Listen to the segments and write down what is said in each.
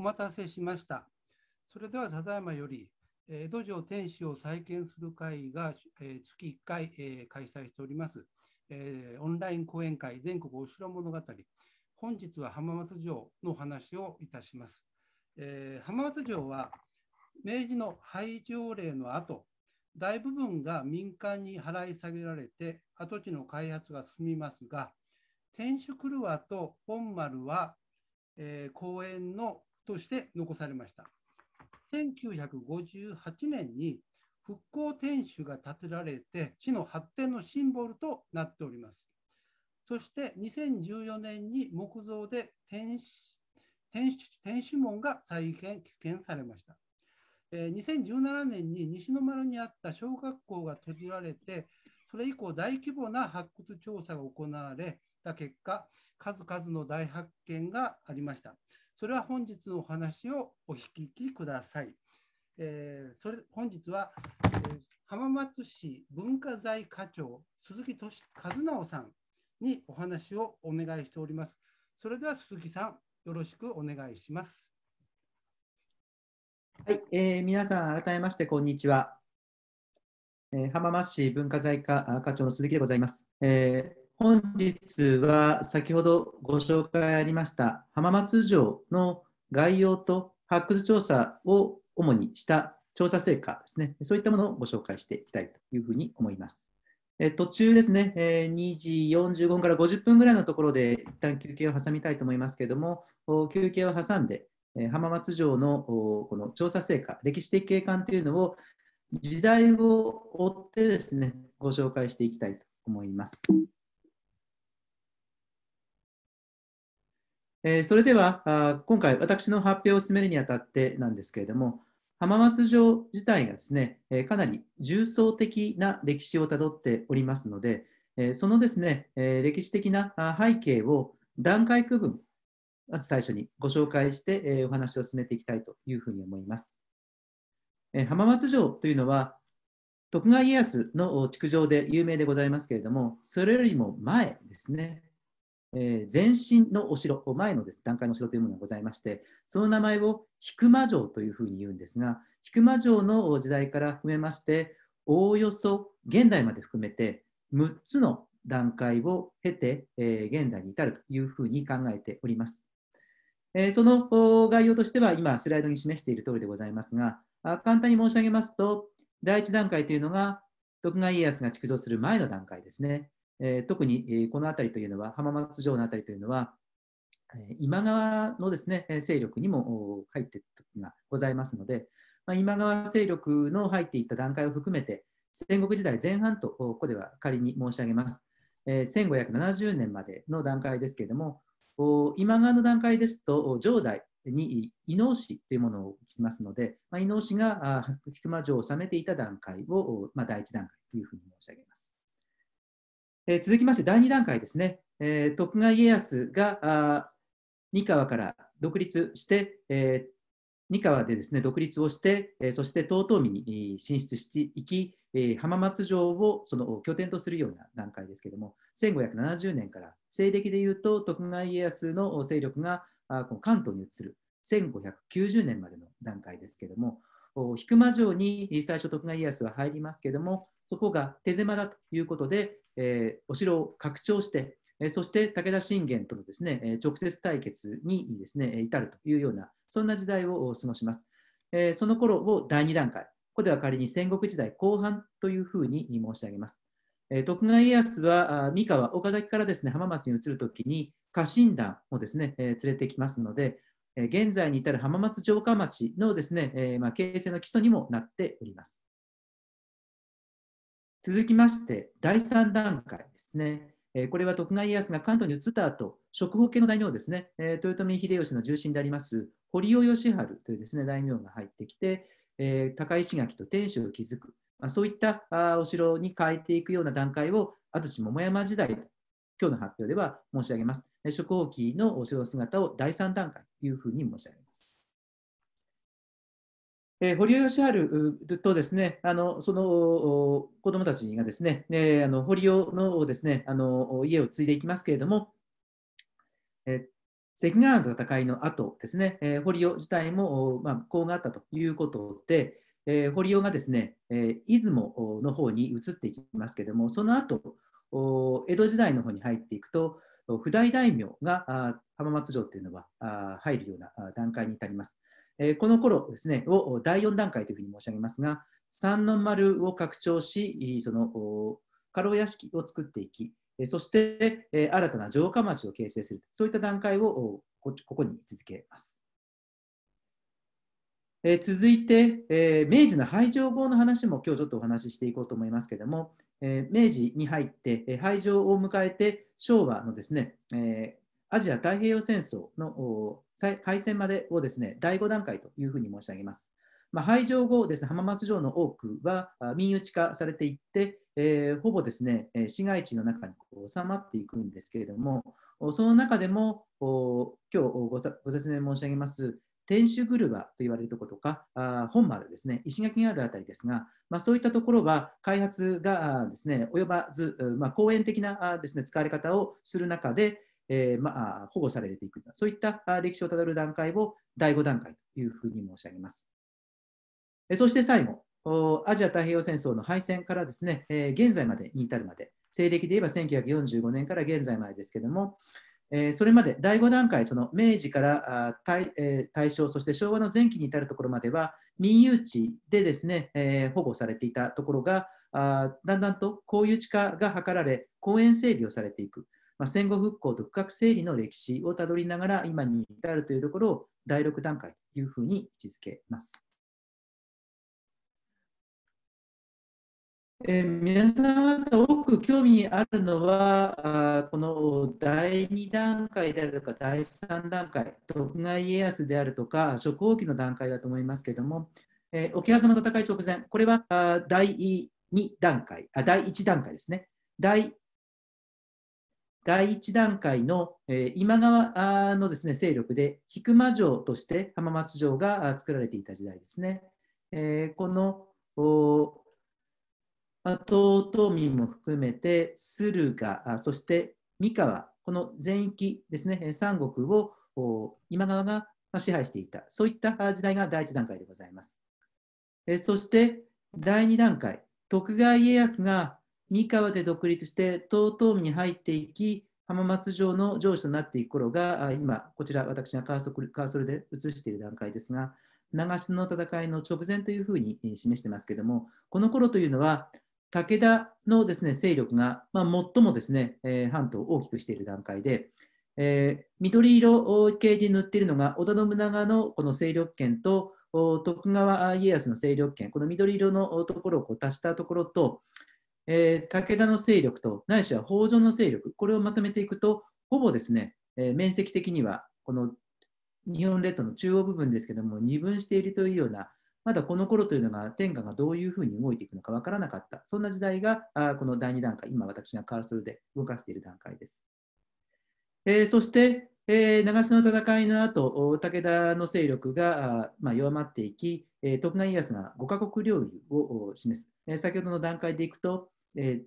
お待たせしました。それではただいまより、江戸城天守を再建する会が月1回開催しております。オンライン講演会全国お城物語。本日は浜松城の話をいたします。浜松城は明治の廃条令の後、大部分が民間に払い下げられて跡地の開発が進みますが、天守廓と本丸は、えー、公園のとして残されました。1958年に復興天守が建てられて市の発展のシンボルとなっております。そして2014年に木造で天守天守門が再建されました。え2017年に西の丸にあった小学校が閉じられて、それ以降大規模な発掘調査が行われた結果、数々の大発見がありました。それは本日のお話をお引きください。えー、それ本日は、えー、浜松市文化財課長鈴木俊和直さんにお話をお願いしております。それでは鈴木さん、よろしくお願いします。はい、えー、皆さん改めましてこんにちは。えー、浜松市文化財課課長の鈴木でございます。えー、本日は先ほどご紹介ありました浜松城の概要と発掘調査を主にした調査成果ですね、そういったものをご紹介していきたいというふうに思います。え途中ですね、え2時45分から50分ぐらいのところで一旦休憩を挟みたいと思いますけれども、休憩を挟んで、え浜松城のこの調査成果、歴史的景観というのを時代を追ってですね、ご紹介していきたいと思います。えー、それではあ今回私の発表を進めるにあたってなんですけれども浜松城自体がですね、えー、かなり重層的な歴史をたどっておりますので、えー、そのですね、え歴史的な背景を段階区分まず最初にご紹介して、えお話を進めていきたいというふうに思います、え浜松城というのは徳川家康の築城で有名でございますけれどもそれよりも前ですねえー、前身のお城、前のです、段階のお城というものがございまして、その名前を引間城というふうに言うんですが、引間城の時代から含めまして、おおよそ現代まで含めて6つの段階を経て、えー、現代に至るというふうに考えております。えー、その概要としては、今、スライドに示している通りでございますが、簡単に申し上げますと、第1段階というのが、徳川家康が築城する前の段階ですね。えー、特に、えこの辺りというのは、浜松城の辺りというのは、今川のですね勢力にも入っている時がございますので、まあ、今川勢力の入っていった段階を含めて、戦国時代前半とここでは仮に申し上げます。え1570年までの段階ですけれども、今川の段階ですと、城代に伊能氏というものを置きますので、まあ、伊能氏が菊間城を治めていた段階を、まあ、第一段階というふうに申し上げます。えー、続きまして第2段階ですね、えー、徳川家康が三河から独立して、えー、三河でですね独立をして、えー、そして遠江に進出していき、えー、浜松城をその拠点とするような段階ですけども1570年から西暦でいうと徳川家康の勢力があこの関東に移る1590年までの段階ですけどもこう引間城に最初徳川家康は入りますけどもそこが手狭だということで、えー、お城を拡張して、えー、そして武田信玄とのですね、え直接対決にですね至るというようなそんな時代を過ごします、えその頃を第2段階ここでは仮に戦国時代後半というふうに申し上げます、え徳川家康は三河岡崎からですね浜松に移るときに家臣団をですね、え連れてきますので現在に至る浜松城下町のですね、えまあ、形成の基礎にもなっております。続きまして、第3段階ですね。えこれは徳川家康が関東に移った後、職方系の大名ですね、え豊臣秀吉の重臣であります、堀尾義治というですね大名が入ってきて、え高石垣と天守を築く、まそういったあお城に変えていくような段階を、安土桃山時代と、今日の発表では申し上げます。職方期のお城の姿を第3段階いうふうに申し上げます。えー、堀尾義治とですね、あのその子供たちがですね、えー、あの堀尾のですねあの家を継いでいきますけれども、え関ヶ原の戦いの後ですね、えー、堀尾自体も、まあ、こうがあったということで、えー、堀尾がですね、え出雲の方に移っていきますけれども、その後江戸時代の方に入っていくと、普代大名が浜松城というのは入るような段階に至ります。この頃ですね、を第4段階というふうに申し上げますが、三の丸を拡張し、その家老屋敷を作っていき、そして新たな城下町を形成する、そういった段階をここに続けます。え続いて、明治の廃城後の話も今日ちょっとお話ししていこうと思いますけども、えー、明治に入って、えー、廃城を迎えて昭和のですね、えー、アジア太平洋戦争の敗戦までをですね第5段階というふうに申し上げます。まあ、廃城後です、ね、浜松城の多くは民有地化されていって、えー、ほぼですね市街地の中にこう収まっていくんですけれども、その中でも今日ご説明申し上げます天守車と言われるところとか、あ本丸ですね、石垣がある辺りですが、まあ、そういったところは開発がですね及ばず、まあ、公園的なですね使われ方をする中で、えー、まあ、保護されていく、そういった歴史をたどる段階を第5段階というふうに申し上げます。そして最後、アジア太平洋戦争の敗戦からですね、え現在までに至るまで、西暦で言えば1945年から現在までですけども、えー、それまで第5段階、その明治から大,、えー、大正、そして昭和の前期に至るところまでは、民有地でですね、えー、保護されていたところが、あだんだんと公有地化が図られ、公園整備をされていく、まあ、戦後復興と区画整理の歴史をたどりながら、今に至るというところを第6段階というふうに位置づけます。えー、皆さん方多く興味あるのはこの第2段階であるとか第3段階徳川家康であるとか初皇期の段階だと思いますけども、えー、桶狭間の戦い直前これは第2段階あ第1段階ですね第第1段階の、えー、今川のですね勢力で菊間城として浜松城が作られていた時代ですね。えー、この遠江も含めて駿河、そして三河、この全域ですね、三国を今川が支配していた、そういった時代が第一段階でございます。そして第二段階、徳川家康が三河で独立して遠江に入っていき、浜松城の城主となっていく頃が、今、こちら私がカーソルで映している段階ですが、長篠の戦いの直前というふうに示してますけども、この頃というのは、武田のですね勢力が、まあ、最もですね、えー、半島を大きくしている段階で、えー、緑色系で塗っているのが織田信長のこの勢力圏と徳川家康の勢力圏、この緑色のところをこう足したところと、えー、武田の勢力と、ないしは北条の勢力、これをまとめていくと、ほぼですね、え面積的にはこの日本列島の中央部分ですけども、二分しているというようなまだこの頃というのが天下がどういうふうに動いていくのか分からなかった、そんな時代がこの第2段階、今私がカーソルで動かしている段階です。えー、そして、えー、長篠の戦いの後武田の勢力がまあ、弱まっていき、えー、徳川家康が5か国領有を示す、え先ほどの段階でいくと、え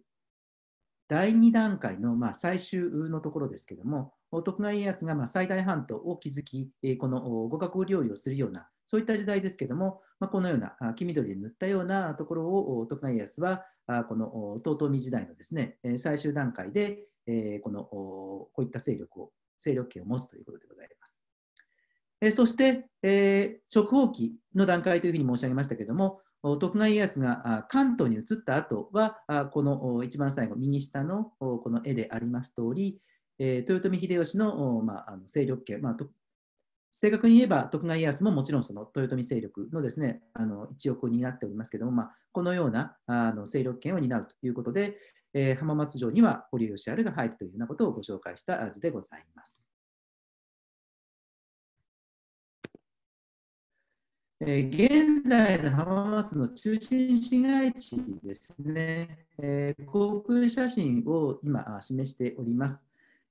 第2段階の、まあ、最終のところですけれども、徳川家康が、まあ、最大半島を築き、この五国領有をするようなそういった時代ですけども、まあ、このような黄緑で塗ったようなところを徳川家康はこの遠江時代のですね最終段階でこのこういった勢力を勢力圏を持つということでございます。そして、え直方期の段階というふうに申し上げましたけれども、徳川家康が関東に移った後は、この一番最後、右下のこの絵であります通り、え豊臣秀吉の,、まあ、あの勢力圏、まあ、正確に言えば徳川家康ももちろんその豊臣勢力のですねあの一翼を担っておりますけども、まあ、このようなあの勢力圏を担うということで、えー、浜松城には堀吉春が入るというようなことをご紹介した図でございます。え現在の浜松の中心市街地ですね、え航空写真を今示しております。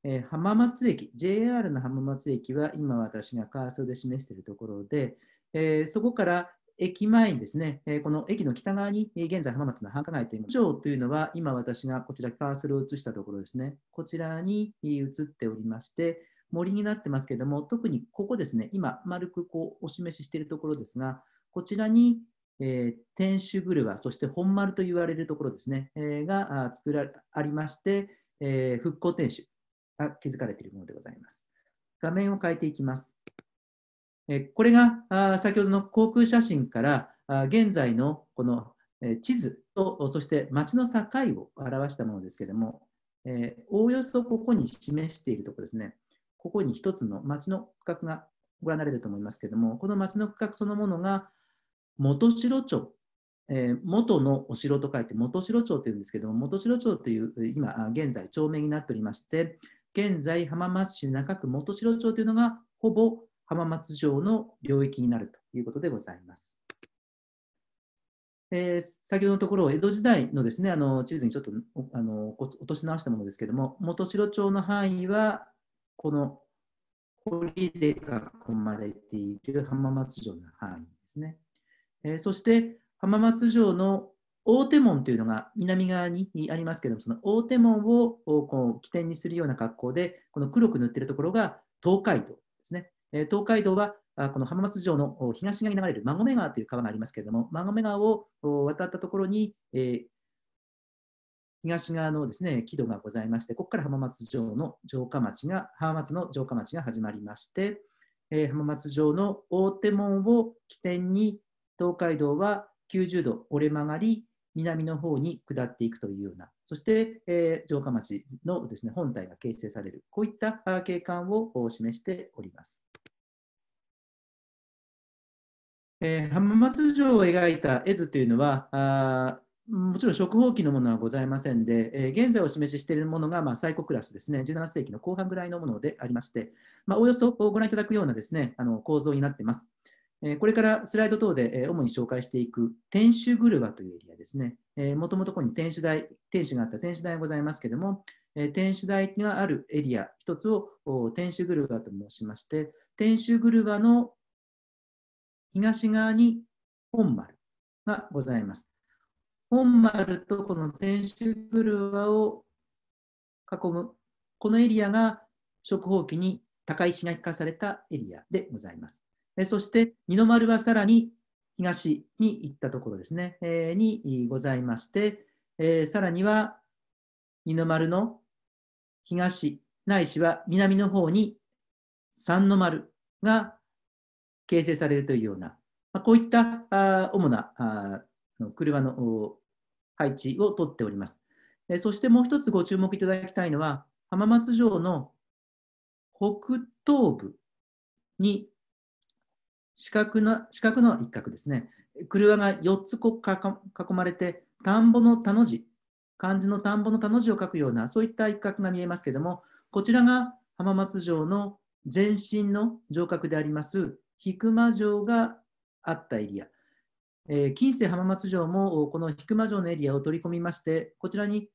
えー、浜松駅、JR の浜松駅は今私がカーソルで示しているところで、えー、そこから駅前にですね、えー、この駅の北側に、え現在浜松の繁華街という城というのは今私がこちらカーソルを移したところですね、こちらに移っておりまして、森になってますけれども、特にここですね、今丸くこうお示ししているところですが、こちらにえー、天守グルワ、そして本丸と言われるところですね、えー、が作らありまして、えー、復興天守、が築かれているものでございます。画面を変えていきます。これが先ほどの航空写真から現在のこの地図とそして町の境を表したものですけれども、おおよそここに示しているところですね、ここに1つの町の区画がご覧になれると思いますけれども、この町の区画そのものが元城町、元のお城と書いて元城町というんですけども、元城町という今現在町名になっておりまして、現在浜松市中区元城町というのがほぼ浜松城の領域になるということでございます。えー、先ほどのところ、江戸時代のですねあの地図にちょっとあの落とし直したものですけども、元城町の範囲は、この堀で囲まれている浜松城の範囲ですね。えー、そして、浜松城の大手門というのが南側にありますけども、その大手門をこう起点にするような格好で、この黒く塗っているところが東海道ですね。東海道はこの浜松城の東側に流れる馬込川という川がありますけれども、馬込川を渡ったところに、え東側のですね、木戸がございまして、ここから浜松城の城下町が、浜松の城下町が始まりまして、え浜松城の大手門を起点に、東海道は90度折れ曲がり、南の方に下っていくというような、そして、えー、城下町のです、ね、本体が形成される、こういった景観を示しております。えー、浜松城を描いた絵図というのは、あもちろん食放器のものはございませんで、えー、現在お示ししているものが、まあ、最高クラスですね、17世紀の後半ぐらいのものでありまして、まあ、およそご覧いただくようなです、ね、あの構造になっています。これからスライド等で主に紹介していく天守車というエリアですね。もともとここに天守台、天守があった天守台がございますけれども、天守台があるエリア、一つを天守車と申しまして、天守車の東側に本丸がございます。本丸とこの天守車を囲む、このエリアが食宝器に高い品垣化されたエリアでございます。えそして、二の丸はさらに東に行ったところですね、えー、にございまして、えー、さらには二の丸の東ないしは南の方に三の丸が形成されるというような、まあ、こういったあ主なあ車の配置をとっております。えー、そしてもう一つご注目いただきたいのは、浜松城の北東部に四角の四角の一角ですね。車が4つ囲まれて、田んぼの田の字、漢字の田んぼの田の字を書くような、そういった一角が見えますけれども、こちらが浜松城の前身の城郭であります、引間城があったエリア。えー、近世浜松城もこの引間城のエリアを取り込みまして、こちらに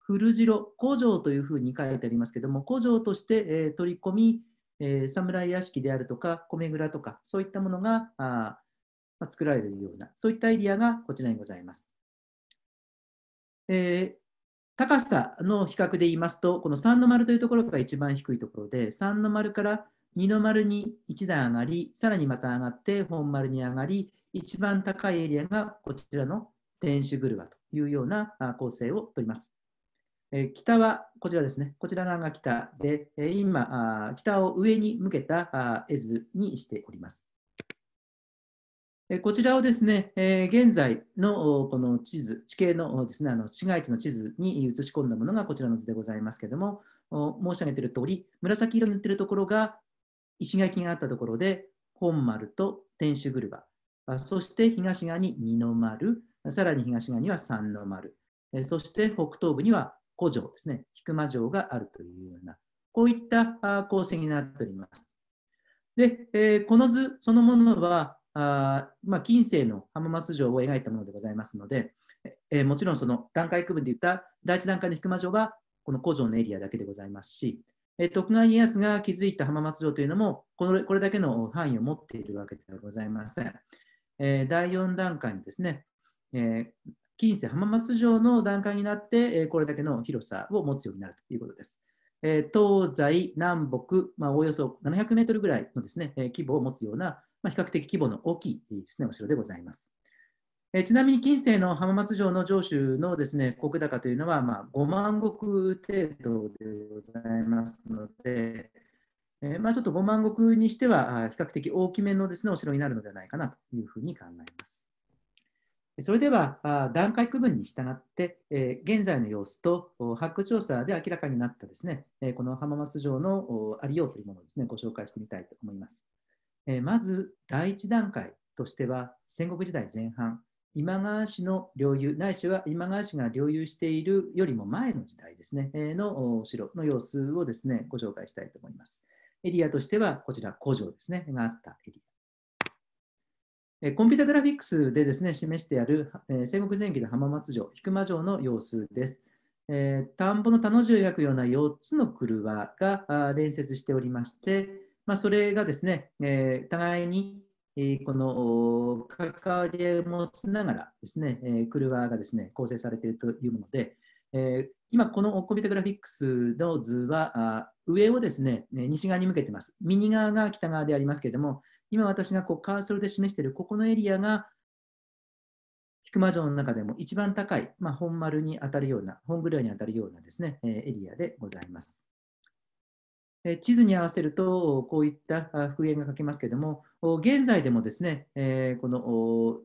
古城、古城というふうに書いてありますけれども、古城として、えー、取り込み、えー、侍屋敷であるとか、米蔵とか、そういったものがあ、まあ、作られるような、そういったエリアがこちらにございます。えー、高さの比較で言いますと、この3の丸というところが一番低いところで、3の丸から2の丸に1段上がり、さらにまた上がって本丸に上がり、一番高いエリアがこちらの天守車というような構成をとります。え北はこちらですね、こちら側が北で、え今あ、北を上に向けたあ絵図にしております。えこちらをですね、え現在のこの地図、地形のですねあの市街地の地図に移し込んだものがこちらの図でございますけれども、申し上げている通り、紫色に塗っているところが石垣があったところで、本丸と天守車、そして東側に二の丸、さらに東側には三の丸、そして北東部には古城ですね、引間城があるというような、こういった構成になっております。で、えー、この図そのものは、あまあ、近世の浜松城を描いたものでございますので、えー、もちろんその段階区分で言った第1段階の引間城は、この古城のエリアだけでございますし、えー、徳川家康が築いた浜松城というのもここれだけの範囲を持っているわけではございません。え第4段階にですね、え近世浜松城の段階になって、えこれだけの広さを持つようになるということです。え東西、南北、まあ、およそ700メートルぐらいのですね、え規模を持つような、まあ、比較的規模の大きいですね、お城でございます。えちなみに近世の浜松城の城主のですね国高というのは、まあ、5万石程度でございますので、えまあ、ちょっと5万石にしては比較的大きめのですねお城になるのではないかなというふうに考えます。それでは段階区分に従って、現在の様子と発掘調査で明らかになったですね、この浜松城のありようというものをですね、ご紹介してみたいと思います。まず、第1段階としては、戦国時代前半、今川氏の領有、ないしは今川氏が領有しているよりも前の時代ですね、の城の様子をですね、ご紹介したいと思います。エリアとしては、こちら、古城ですね、があったエリコンピュータグラフィックスでですね示してある、えー、戦国前期の浜松城、引間城の様子です。えー、田んぼの田の字を焼くような4つの車が連接しておりまして、まあ、それがですね、えー、互いに、えー、この関わりを持ちながらですね、えー、車がですね構成されているというもので、えー、今このコンピュータグラフィックスの図は上をですね西側に向けています。右側が北側でありますけれども、今私がこうカーソルで示しているここのエリアが、菊間城の中でも一番高い、まあ、本丸に当たるような、本ぐらいに当たるようなですね、えエリアでございます。え地図に合わせると、こういった復元が書けますけれども、現在でもですね、えこの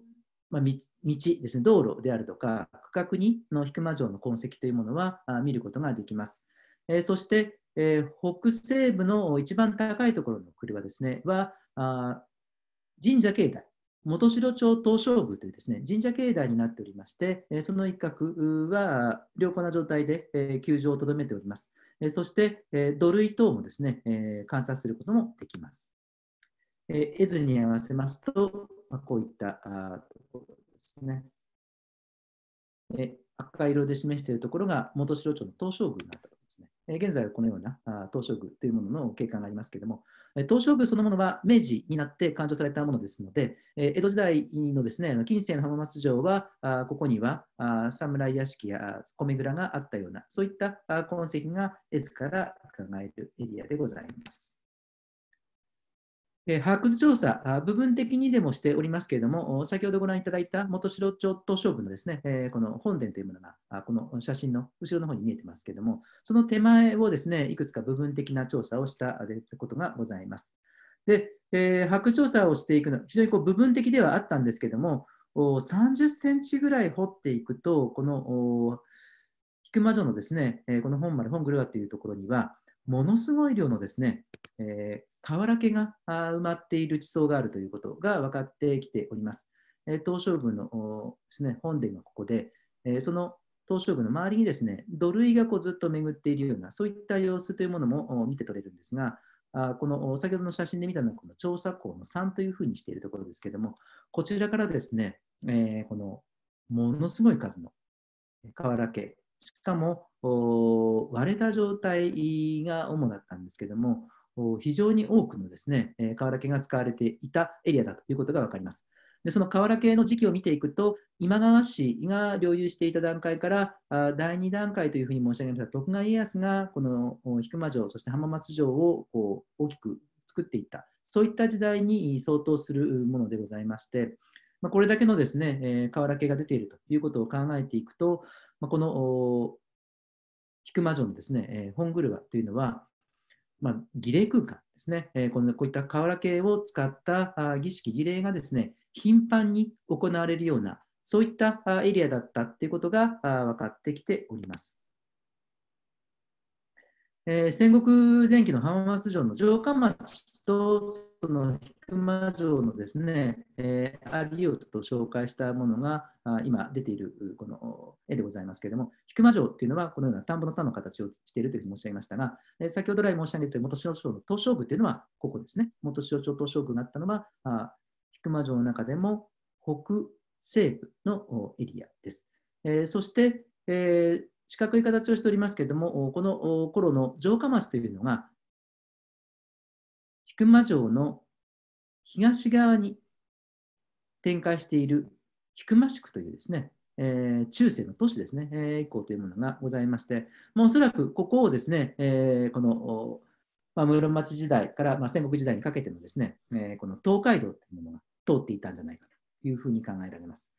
まあ、道ですね、道路であるとか、区画にの引間城の痕跡というものは見ることができます。えー、そして、えー、北西部の一番高いところの車ですね、は、あ神社境内、元城町東照宮というですね神社境内になっておりまして、その一角は良好な状態で球場をとどめております。そして土塁等もですね観察することもできます。絵図に合わせますと、こういったところですね。赤色で示しているところが元城町の東照宮など現在はこのような東照宮というものの景観がありますけれども、東照宮そのものは明治になって勘定されたものですので、江戸時代のですね、近世の浜松城は、ここには侍屋敷や米蔵があったような、そういった痕跡が絵図から考えるエリアでございます。発掘調査、部分的にでもしておりますけれども、先ほどご覧いただいた元城町東照部のですね、この本殿というものが、この写真の後ろの方に見えてますけれども、その手前をですね、いくつか部分的な調査をしたことがございます。で、発掘調査をしていくのは、非常にこう部分的ではあったんですけれども、30センチぐらい掘っていくと、この菊間城のですね、この本丸、本グルワというところには、ものすごい量のですね、えー瓦家が埋まっている地層があるということが分かってきております。東照宮のです、ね、本殿がここで、その東照宮の周りにですね土塁がこうずっと巡っているようなそういった様子というものも見て取れるんですがこの先ほどの写真で見たのはこの調査項の3というふうにしているところですけどもこちらからですね、このものすごい数の瓦家しかも割れた状態が主だったんですけども非常に多くのですね、瓦系が使われていたエリアだということが分かります。でその瓦系の時期を見ていくと、今川氏が領有していた段階から、第2段階というふうに申し上げました徳川家康がこの引間城、そして浜松城をこう大きく作っていった、そういった時代に相当するものでございまして、まこれだけのですね、え瓦系が出ているということを考えていくと、まこの引間城のですね、え本車というのは、まあ、儀礼空間ですね、えこのこういった瓦系を使った儀式、儀礼がですね、頻繁に行われるような、そういったエリアだったっていうことが分かってきております。えー、戦国前期の浜松城の城下町とその菊間城のですね、えー、アリオと紹介したものが今出ているこの絵でございますけれども、菊間城というのはこのような田んぼの田の形をしているというふうに申し上げましたが、えー、先ほど来申し上げた元塩町の東照宮というのはここですね、元塩町東照宮があったのはあ菊間城の中でも北西部のエリアです。えー、そして、えー、四角い形をしておりますけれども、この頃の城下町というのが、菊間城の東側に展開している菊間宿というですね、えー、中世の都市ですね、えー、以降というものがございまして、まおそらくここをですね、えー、この、まあ、室町時代から、まあ、戦国時代にかけてのですね、えー、この東海道というものが通っていたんじゃないかというふうに考えられます。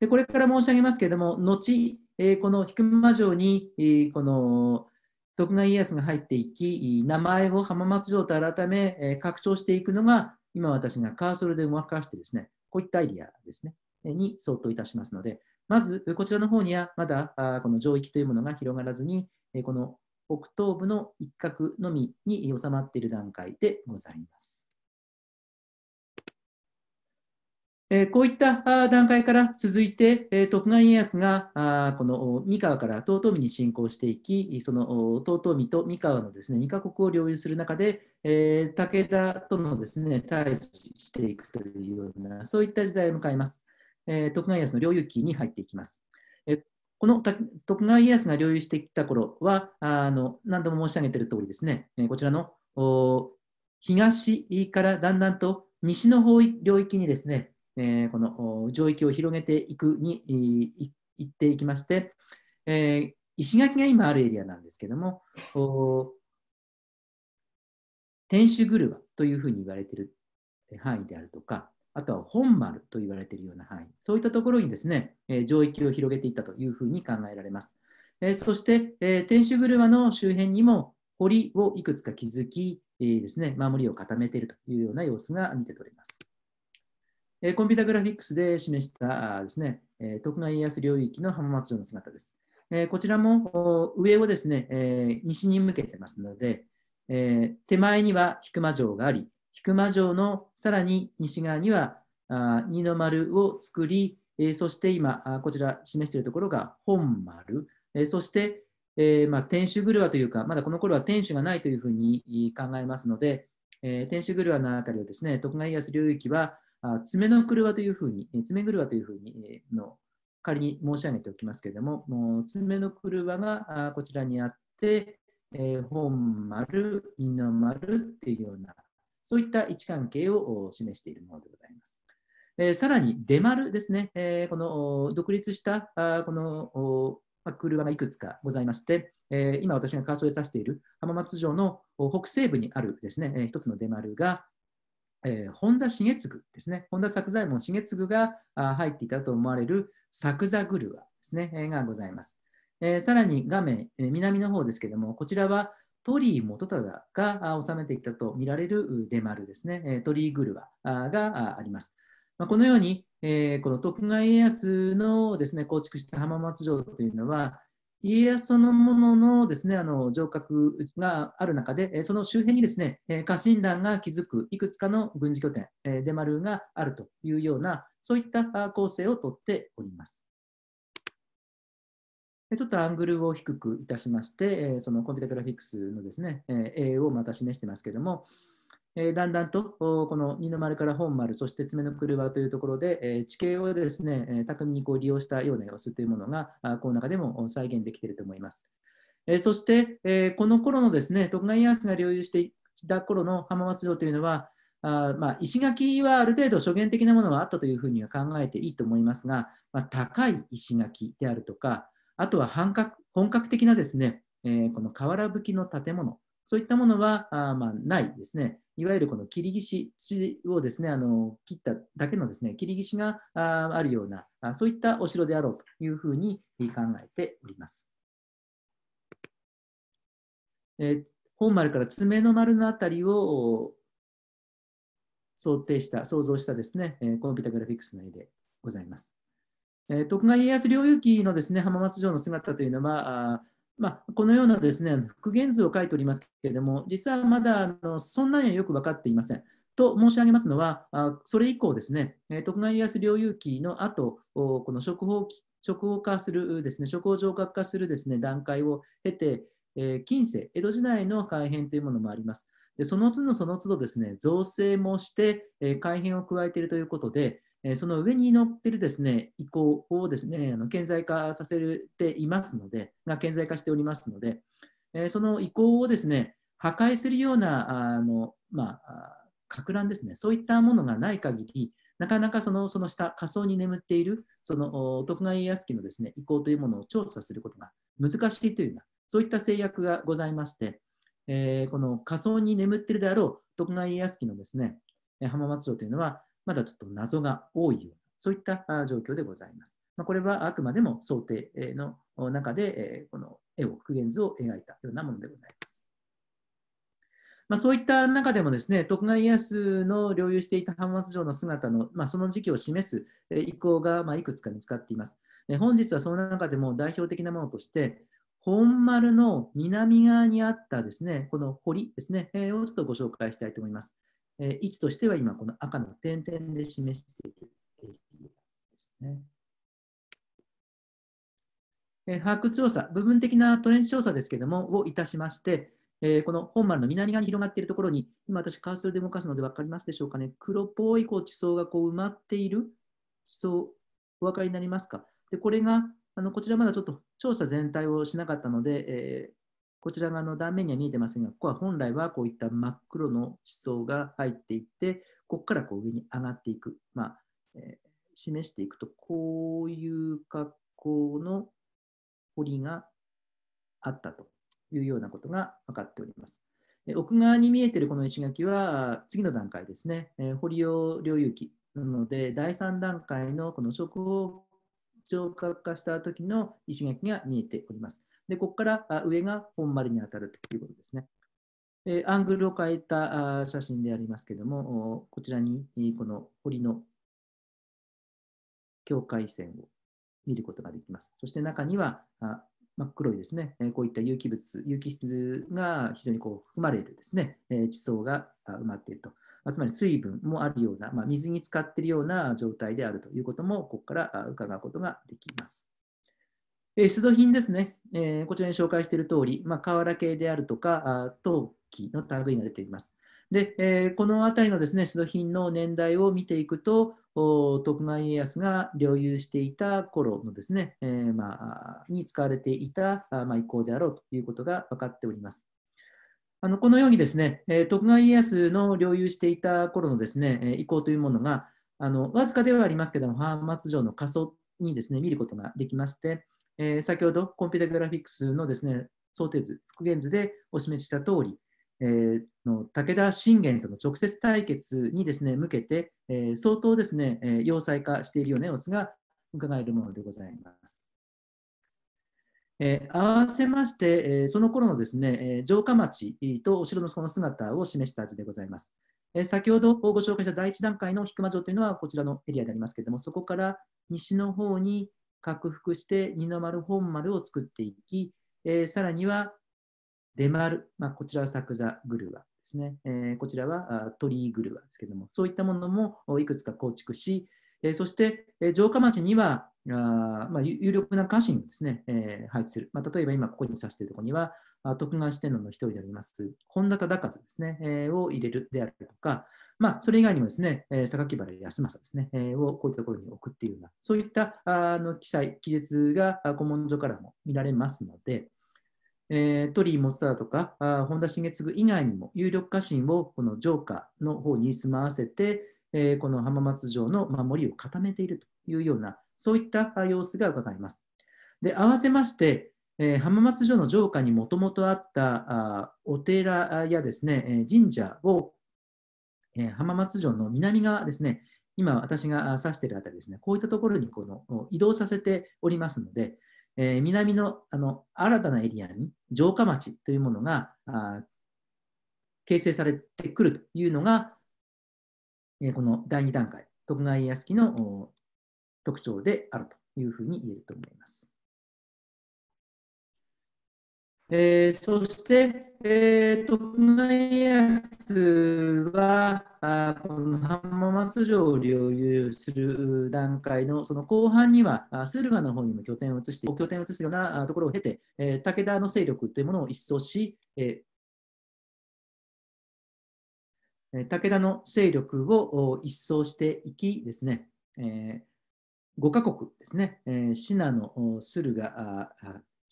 でこれから申し上げますけれども、後、えー、この菊間城に、えー、この徳川家康が入っていき、名前を浜松城と改め、えー、拡張していくのが、今私がカーソルで動かしてですね、こういったアイデアですね、に相当いたしますので、まずこちらの方にはまだあこの城域というものが広がらずに、えこの北東部の一角のみに収まっている段階でございます。こういった段階から続いて徳川家康がこの三河から遠江に侵攻していきその遠江と三河のですね2カ国を領有する中で武田とのですね対峙していくというようなそういった時代を迎えます徳川家康の領有期に入っていきますこの徳川家康が領有してきた頃はあの何度も申し上げている通りですねこちらの東からだんだんと西の方領域にですねえー、この上域を広げていくに行っていきまして、えー、石垣が今あるエリアなんですけども、天守グルというふうに言われている範囲であるとか、あとは本丸と言われているような範囲、そういったところにですね、えー、上域を広げていったというふうに考えられます。えー、そして、えー、天守車の周辺にも堀をいくつか築き、えー、ですね、守りを固めているというような様子が見て取れます。コンピュータグラフィックスで示したですね、徳川家康領域の浜松城の姿です。こちらも上をですね、西に向けてますので、手前には引間城があり、引間城のさらに西側には二の丸を作り、そして今こちら示しているところが本丸、そして、まあ、天守車というか、まだこの頃は天守がないというふうに考えますので、天守車のあたりをですね、徳川家康領域は、爪の車というふうに、爪車というふうにの仮に申し上げておきますけれども、も爪の車がこちらにあって、え本丸、二の丸っていうような、そういった位置関係を示しているものでございます。えさらに出丸ですね、えこの独立したあこのま車がいくつかございまして、え今私が数えさせている浜松城の北西部にあるですね、えー、一つの出丸が、えー、本田重次ですね、本田作左衛門重次が入っていたと思われる作座グルワですね、えー、がございます。えー、さらに画面、え南の方ですけども、こちらは鳥居元忠が治めていたと見られる出丸ですね、え鳥居グルワがあります。まこのように、えこの徳川家康のですね構築した浜松城というのは、家康そのもののですね、あの、城郭がある中で、その周辺にですね、家臣団が築くいくつかの軍事拠点、出丸があるというような、そういった構成をとっております。ちょっとアングルを低くいたしまして、そのコンピュータグラフィックスのですね、A をまた示してますけども、えー、だんだんとこの二の丸から本丸、そして爪の車というところで、えー、地形をですね、えー、巧みにこう利用したような様子というものが、あこの中でも再現できていると思います。えそして、えこの頃のですね、徳川家康が領有していた頃の浜松城というのは、あまあ、石垣はある程度諸元的なものはあったというふうには考えていいと思いますが、まあ、高い石垣であるとか、あとは本格的なですね、えこの瓦葺きの建物そういったものはあまあ、ないですね。いわゆるこの切り岸土をですね、あの切っただけのですね、切り岸がああるようなあ、そういったお城であろうというふうに考えております。え本丸から爪の丸の辺りを想定した、想像したですね、えコンピタグラフィックスの絵でございます。え徳川家康領有期のですね浜松城の姿というのは、まあ、このようなですね復元図を書いておりますけれども、実はまだあのそんなにはよく分かっていません。と申し上げますのは、あそれ以降ですね、徳川家康領有期の後、この職法職法化するですね、職法上格化するですね、段階を経て、えー、近世、江戸時代の改変というものもあります。でその都度その都度ですね、造成もして、え改変を加えているということで、えその上に乗ってるですね意向をですねあの顕在化させていますので、が顕在化しておりますので、えその意向をですね破壊するようなあの、まあ、拡乱ですね、そういったものがない限り、なかなかそのその下、仮想に眠っているその徳川家康のですね意向というものを調査することが難しいというような、そういった制約がございまして、えー、この仮想に眠っているであろう徳川家康のですね浜松城というのは、まだちょっと謎が多いような、そういった状況でございます。まこれはあくまでも想定の中で、この絵を、復元図を描いたようなものでございます。まあ、そういった中でもですね、徳川家康の領有していた浜松城の姿の、まあ、その時期を示す意向が、まいくつか見つかっています。本日はその中でも代表的なものとして、本丸の南側にあったですね、この堀ですね、をちょっとご紹介したいと思います。え位置としては今この赤の点々で示しているエリアですね。え把握調査、部分的なトレンチ調査ですけども、をいたしまして、えー、この本丸の南側に広がっているところに、今私カーソルで動かすので分かりますでしょうかね。黒っぽいこう地層がこう埋まっている地層、お分かりになりますかでこれがあのこちらまだちょっと調査全体をしなかったので、えこちら側の断面には見えてませんが、ここは本来はこういった真っ黒の地層が入っていって、ここからこう上に上がっていく、まあえー、示していくと、こういう格好の堀があったというようなことが分かっております。奥側に見えているこの石垣は次の段階ですね、えー、堀尾領域なので第3段階のこの食を浄化化した時の石垣が見えております。でここから上が本丸に当たるということですね。えアングルを変えた写真でありますけども、こちらにこの堀の境界線を見ることができます。そして中には真っ黒いですね、こういった有機物、有機質が非常にこう含まれるですね、地層が埋まっていると。つまり水分もあるような、まあ、水に浸かっているような状態であるということも、ここから伺うことができます。え出土品ですね、えー、こちらに紹介している通り、まあ、瓦系であるとか、陶器の類が出ています。で、えー、この辺りのですね、出土品の年代を見ていくと、徳川家康が領有していた頃のですね、えー、まあ、に使われていた、まあ、遺構であろうということが分かっております。あのこのようにですね、え徳川家康の領有していた頃のですね、え遺構というものが、あのわずかではありますけども、浜松城の仮想にですね見ることができまして、えー、先ほどコンピュータグラフィックスのですね想定図、復元図でお示しした通り、えー、の武田信玄との直接対決にですね向けて、えー、相当ですね、えー、要塞化しているような様子が伺えるものでございます。えー、合わせまして、えー、その頃のですね、えー、城下町とお城のその姿を示した図でございます。えー、先ほどご紹介した第1段階の引間城というのはこちらのエリアでありますけれども、そこから西の方に拡幅して二の丸本丸を作っていき、えー、さらには出丸、まあ、こちらは作座グルワですね、えー、こちらは鳥居グルワですけども、そういったものもいくつか構築し、えー、そして、えー、城下町にはあ、まあ、有力な家臣ですね、えー、配置する。まあ、例えば今ここに指しているところには、徳川四天王の一人であります、本田忠和ですね、えー、を入れるであるとか、まあ、それ以外にもですね、えー、榊原康政ですね、えー、をこういったところに置くっていうような、そういったあの記載、記述が古文書からも見られますので、えー、鳥居元忠とかあ本田重次以外にも有力家臣をこの城下の方に住まわせて、えー、この浜松城の守りを固めているというような、そういった様子が伺えます。で合わせまして、えー、浜松城の城下にもともとあったお寺やですね、え神社を、え浜松城の南側ですね、今私が指しているあたりですね、こういったところにこの移動させておりますので、えー、南のあの新たなエリアに城下町というものが形成されてくるというのが、えー、この第2段階、徳川家康の特徴であるというふうに言えると思います。えー、そして、えー、徳川家康はあこの浜松城を領有する段階のその後半には駿河の方にも拠点を移して拠点を移すようなところを経て、えー、武田の勢力というものを一掃し、えー、武田の勢力を一掃していきですね、えー、5カ国ですね、えー、信濃、駿河、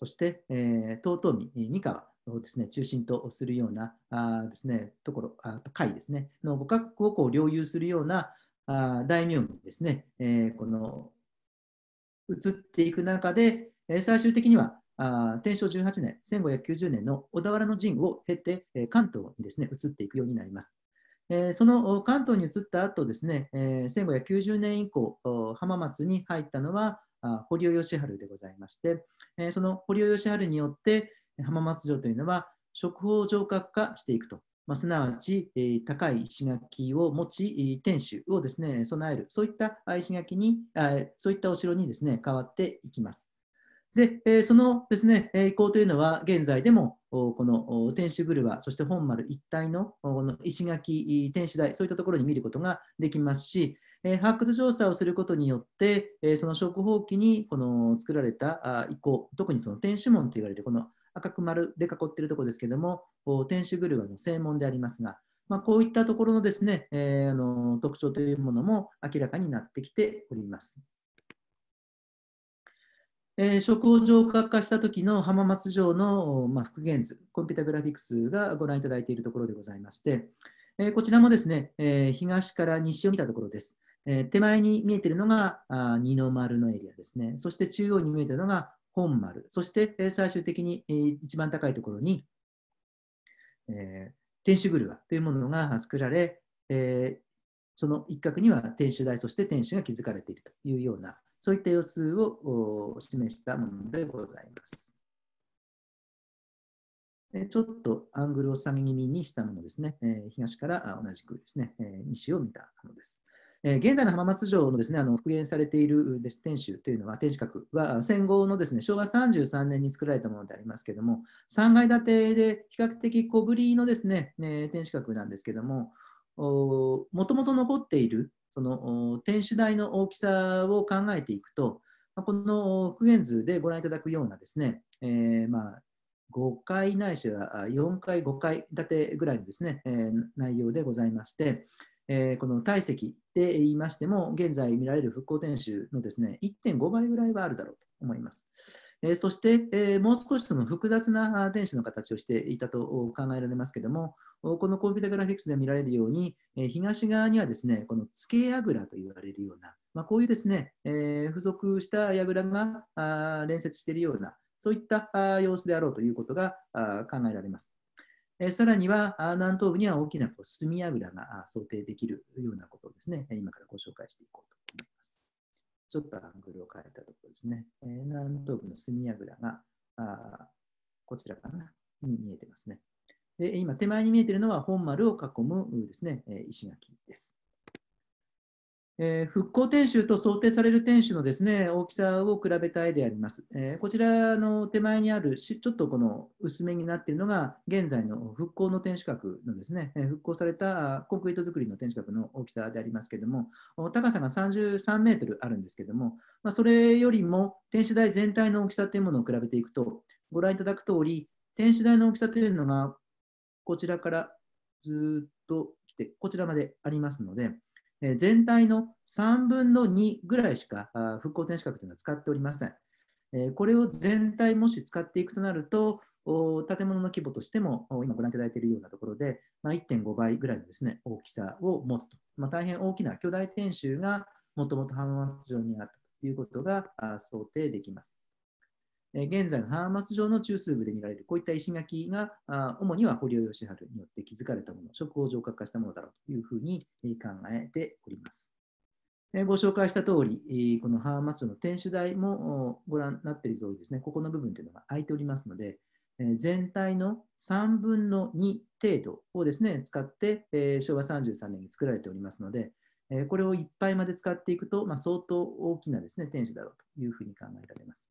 そして、えー、遠江、三河をですね、中心とするようなあですね、ところ、あ会ですね、の五角をこう領有するようなあ大名にですね、えー、この移っていく中で、え最終的にはあ天正18年、1590年の小田原の陣を経て、えー、関東にですね、移っていくようになります。えー、その関東に移った後ですね、えー、1590年以降、浜松に入ったのは、堀尾義治でございまして、えー、その堀尾義治によって浜松城というのは食法城郭化していくと、まあ、すなわち、えー、高い石垣を持ち、天守をですね備える、そういった石垣にあ、そういったお城にですね変わっていきます。で、えー、そのですね、移行というのは現在でもこの天守車、そして本丸一帯のこの石垣、天守台、そういったところに見ることができますし、え発掘調査をすることによって、えその食放棄にこの作られた遺構、特にその天守門と言われるこの赤く丸で囲っているところですけども、天守グルの正門でありますが、まあ、こういったところのですね、えー、あの特徴というものも明らかになってきております。えー、食を浄化化した時の浜松城の、まあ、復元図、コンピュータグラフィックスがご覧いただいているところでございまして、えー、こちらもですね、えー、東から西を見たところです。え手前に見えているのがあ二の丸のエリアですね。そして中央に見えているのが本丸。そして、え最終的に、え一番高いところに、え天守車というものが作られ、えその一角には天守台、そして天守が築かれているというような、そういった様子を示したものでございます。ちょっとアングルを下げ気味にしたものですね。東から同じくですね、西を見たものです。え現在の浜松城のですねあの復元されている天守というのは、天守閣は戦後のですね昭和33年に作られたものでありますけども、3階建てで比較的小ぶりのですね、天守閣なんですけども、もともと残っているその天守台の大きさを考えていくと、この復元図でご覧いただくようなですね、えー、まあ、5階ないしは4階、5階建てぐらいのですね、えー、内容でございまして、えー、この体積で言いましても、現在見られる復興天守のですね1.5倍ぐらいはあるだろうと思います。えそして、えもう少しその複雑な天守の形をしていたと考えられますけども、このコンピュータグラフィックスで見られるように、え東側にはですね、この付け櫓と言われるような、まあ、こういうですね、え付属した櫓があ連接しているような、そういった様子であろうということが考えられます。えさらには南東部には大きなこう炭油が想定できるようなことをですね、今からご紹介していこうと思います。ちょっとアングルを変えたところですね。え南東部の炭油があこちらかなに見えてますね。で今、手前に見えているのは本丸を囲むですね、石垣です。えー、復興天守と想定される天守のですね大きさを比べた絵であります。えー、こちらの手前にあるちょっとこの薄めになっているのが現在の復興の天守閣のですね、え復興されたコンクリート造りの天守閣の大きさでありますけれども高さが33メートルあるんですけれども、まあ、それよりも天守台全体の大きさというものを比べていくとご覧いただくとおり天守台の大きさというのがこちらからずっと来てこちらまでありますのでえ全体の3分の2ぐらいしか復興天守閣というのは使っておりません。えこれを全体もし使っていくとなると、建物の規模としても今ご覧いただいているようなところで、まあ、1.5倍ぐらいのです、ね、大きさを持つと、まあ、大変大きな巨大天守がもともと浜松城にあったということが想定できます。現在の浜松城の中枢部で見られるこういった石垣が主には堀尾義治によって築かれたもの、職を浄化化したものだろうというふうに考えております。ご紹介した通り、この浜松城の天守台もご覧になっている通りですね、ここの部分というのが空いておりますので、全体の3分の2程度をですね、使って昭和33年に作られておりますので、これをいっぱいまで使っていくと、まあ、相当大きなですね、天守だろうというふうに考えられます。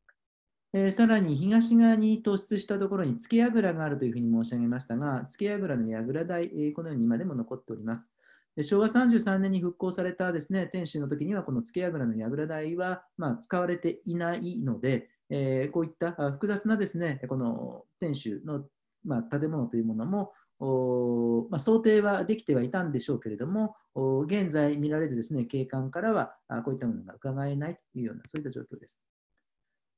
えー、さらに東側に突出したところに付け櫓があるというふうに申し上げましたが、付け櫓の櫓台、えー、このように今でも残っております。で昭和33年に復興されたですね天守の時には、この付け櫓の櫓台は、まあ、使われていないので、えー、こういった複雑なですねこの天守の、まあ、建物というものも、まあ、想定はできてはいたんでしょうけれども、現在見られるですね景観からはこういったものが伺えないというような、そういった状況です。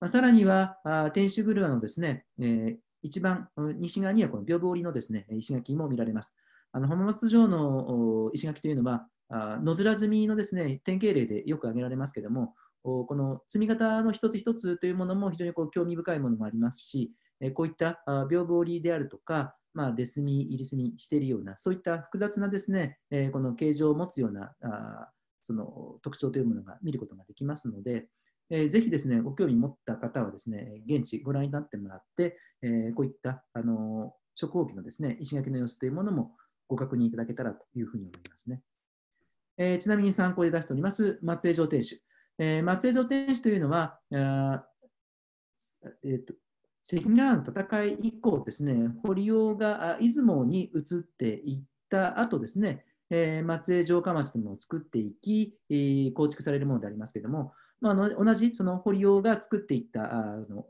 まあ、さらには、天守車のですね、えー、一番西側にはこの屏風織のですね石垣も見られます。あの浜松城の石垣というのは、野面積みのですね典型例でよく挙げられますけれども、この積み方の一つ一つというものも非常にこう興味深いものもありますし、こういった屏風織であるとか、まあ、出墨、入り墨しているような、そういった複雑なですね、この形状を持つようなその特徴というものが見ることができますので、えー、ぜひですね、ご興味持った方はですね、現地ご覧になってもらって、えー、こういった、あのー、初号機のですね、石垣の様子というものもご確認いただけたらというふうに思いますね。えー、ちなみに参考で出しております、松江城天守。えー、松江城天守というのは、あえーと、関ヶ原の戦い以降ですね、堀尾が出雲に移っていった後ですね、えー、松江城下町というものを作っていき、えー、構築されるものでありますけれども、まあ、の同じその堀尾が作っていったあの、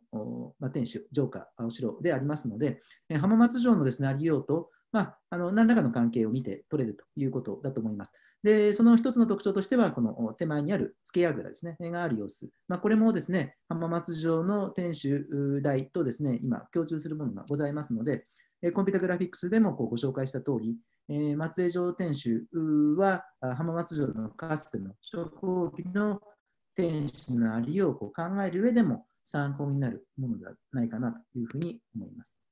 まあ、天守、城下、お城でありますので、え浜松城のです、ね、ありようと、まあ、あの何らかの関係を見て取れるということだと思います。でその一つの特徴としては、この手前にある付け櫓ですね、がある様子。まあ、これもですね、浜松城の天守台とですね、今共通するものがございますので、コンピュータグラフィックスでもこうご紹介した通り、松江城天守は浜松城のかつての初号機の天使のありようを考える上でも参考になるものではないかなというふうに思います。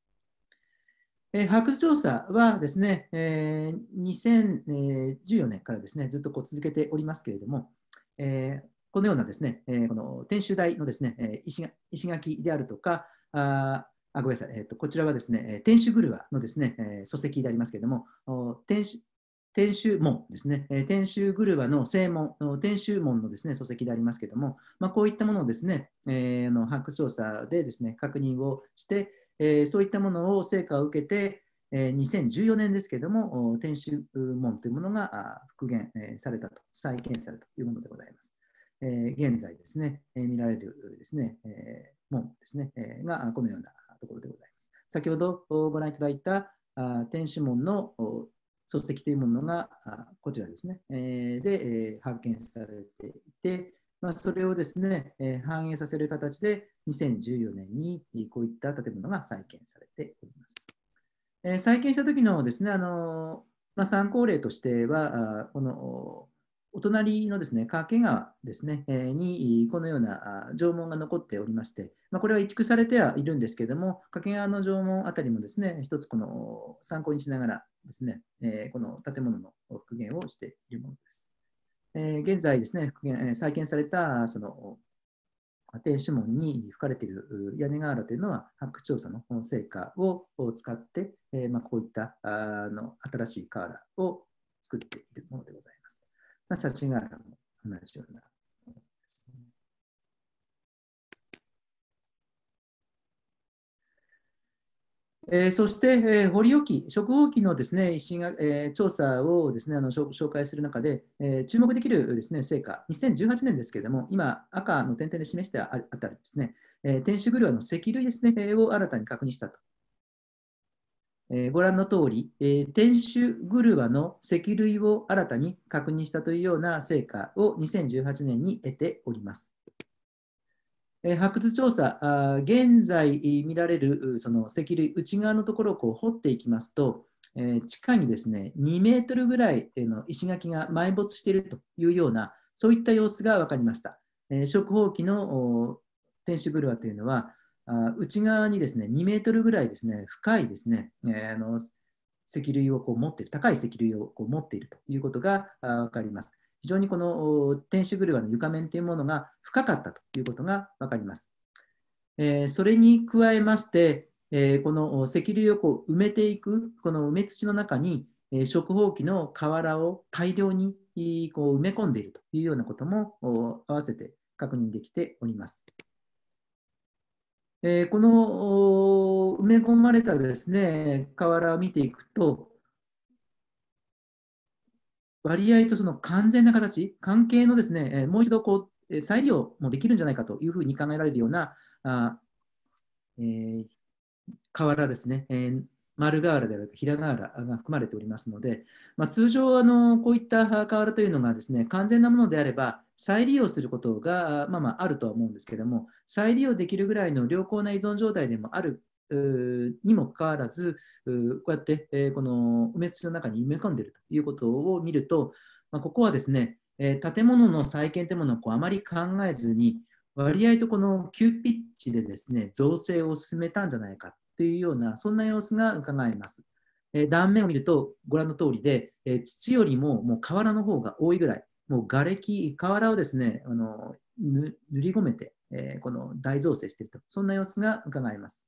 え発掘調査はですね、え2014年からですね、ずっとこう続けておりますけれども、えこのようなですね、えこの天守台のですね、石石垣であるとか、ああごめんなさい、えーと、こちらはですね、天守車のですね、え書籍でありますけれども、天守天守門ですね、天守グルの正門、天守門のですね礎石でありますけども、まあ、こういったものをですね、えー、の発掘調査でですね確認をして、えー、そういったものを成果を受けて、え2014年ですけども、天守門というものが復元されたと、再建されたというものでございます。え現在ですね、え見られるですね、え門ですね、えがこのようなところでございます。先ほどご覧いただいた天守門の書籍というものがこちらですね、えで、え発見されていて、まあ、それをですね、え反映させる形で2014年にこういった建物が再建されております。え再建した時のですね、あのまあ、参考例としては、このお隣のですね、掛川ですね、えに、このような縄文が残っておりまして、まあ、これは移築されてはいるんですけれども、掛川の縄文あたりもですね、一つこの参考にしながらですね、えこの建物の復元をしているものです。え現在ですね、復元再建されたその天守門に吹かれている屋根瓦というのは、発掘調査の成果を使って、えまあ、こういったあの新しい瓦を作っているものでございます。まあ、サチガも同じようなえー、そして、えー、堀沖、食放棄のですね、ね石がえー、調査をです、ね、あの紹介する中で、えー、注目できるです、ね、成果、2018年ですけれども、今、赤の点々で示してああたりですね、えー、天守グの石類です、ね、えを新たに確認したとえご覧の通り、え天守グルワの石類を新たに確認したというような成果を2018年に得ております。え発掘調査、現在見られるその石類内側のところをこう掘っていきますと、え地下にですね2メートルぐらいの石垣が埋没しているというような、そういった様子が分かりました。えー、食の天守グルワというのは、あ内側にですね、2メートルぐらいですね、深いですね、えー、あの石類をこう持っている、高い石類をこう持っているということが分かります。非常にこの天守車の床面というものが深かったということが分かります。えー、それに加えまして、えー、この石類をこう埋めていく、この埋め土の中に、え食放器の瓦を大量にこう埋め込んでいるというようなことも合わせて確認できております。えー、この埋め込まれたですね瓦を見ていくと割合とその完全な形関係のですねもう一度こう再利用もできるんじゃないかというふうに考えられるようなあ、えー、瓦ですね、えー、丸瓦ではなく、平瓦が含まれておりますので、まあ、通常あの、こういった瓦というのがです、ね、完全なものであれば、再利用することが、まあ、まああるとは思うんですけども、再利用できるぐらいの良好な依存状態でもあるにもかかわらず、こうやって、えー、この梅土の中に埋め込んでいるということを見ると、まあ、ここはですね、えー、建物の再建というものをこうあまり考えずに、割合とこの急ピッチでですね、造成を進めたんじゃないかというような、そんな様子が伺えます。え断面を見るとご覧の通りで、え土よりももう瓦の方が多いぐらい、もう瓦礫、瓦をですね、あの塗り込めて、えー、この大造成していると、そんな様子が伺えます。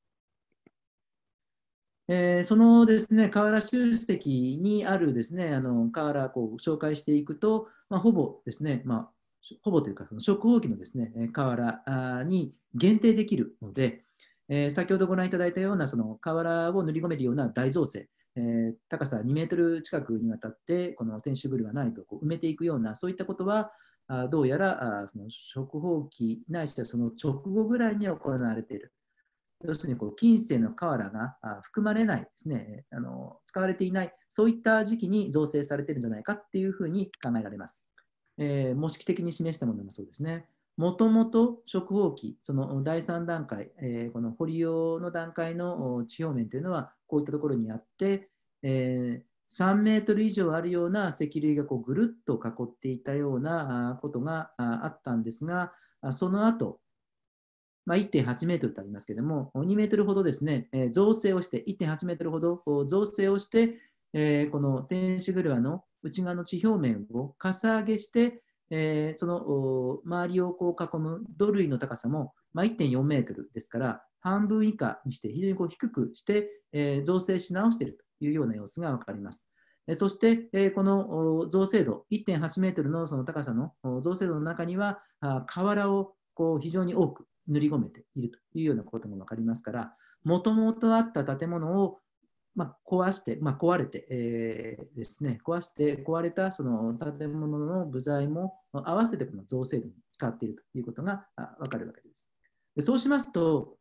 えー、そのですね、河原集積にあるですね、あの河原を紹介していくと、まあ、ほぼですね、まあ、ほぼというか、食宝器のですね、河原に限定できるので、えー、先ほどご覧いただいたようなその瓦を塗り込めるような大造成、えー、高さ2メートル近くにわたってこの天守ブル内部をこう埋めていくようなそういったことはあどうやらあその食放棄ないしはその直後ぐらいに行われている。要するにこう近世の瓦が含まれないですねあの、使われていない、そういった時期に造成されているんじゃないかっていうふうに考えられます。えー、模式的に示したものもそうですね。もともと食放棄、その第3段階、えー、この保利用の段階の地表面というのは、こういったところにあって、えー、3メートル以上あるような石類がこうぐるっと囲っていたようなことがあったんですが、その後、まあ、1.8メートルとありますけれども、2メートルほどですね、造成をして、1.8メートルほど造成をして、えー、この天使車の内側の地表面をかさ上げして、えー、その周りをこう囲む土塁の高さも、まあ、1.4メートルですから、半分以下にして非常にこう低くして、えー、造成し直しているというような様子が分かります。えー、そして、えー、この造成度、1.8メートルのその高さの造成度の中には、あ瓦をこう非常に多く塗り込めているというようなことも分かりますから、もともとあった建物をまあ、壊して、まあ、壊れて、えー、ですね、壊して、壊れたその建物の部材も合わせてこの造成度に使っているということがわかるわけです。でそうしますと、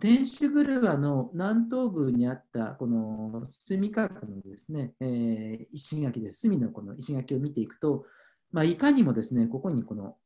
天守グル車の南東部にあったこの隅からのですね、えー、石垣です。隅のこの石垣を見ていくと、まあ、いかにもですね、ここにこの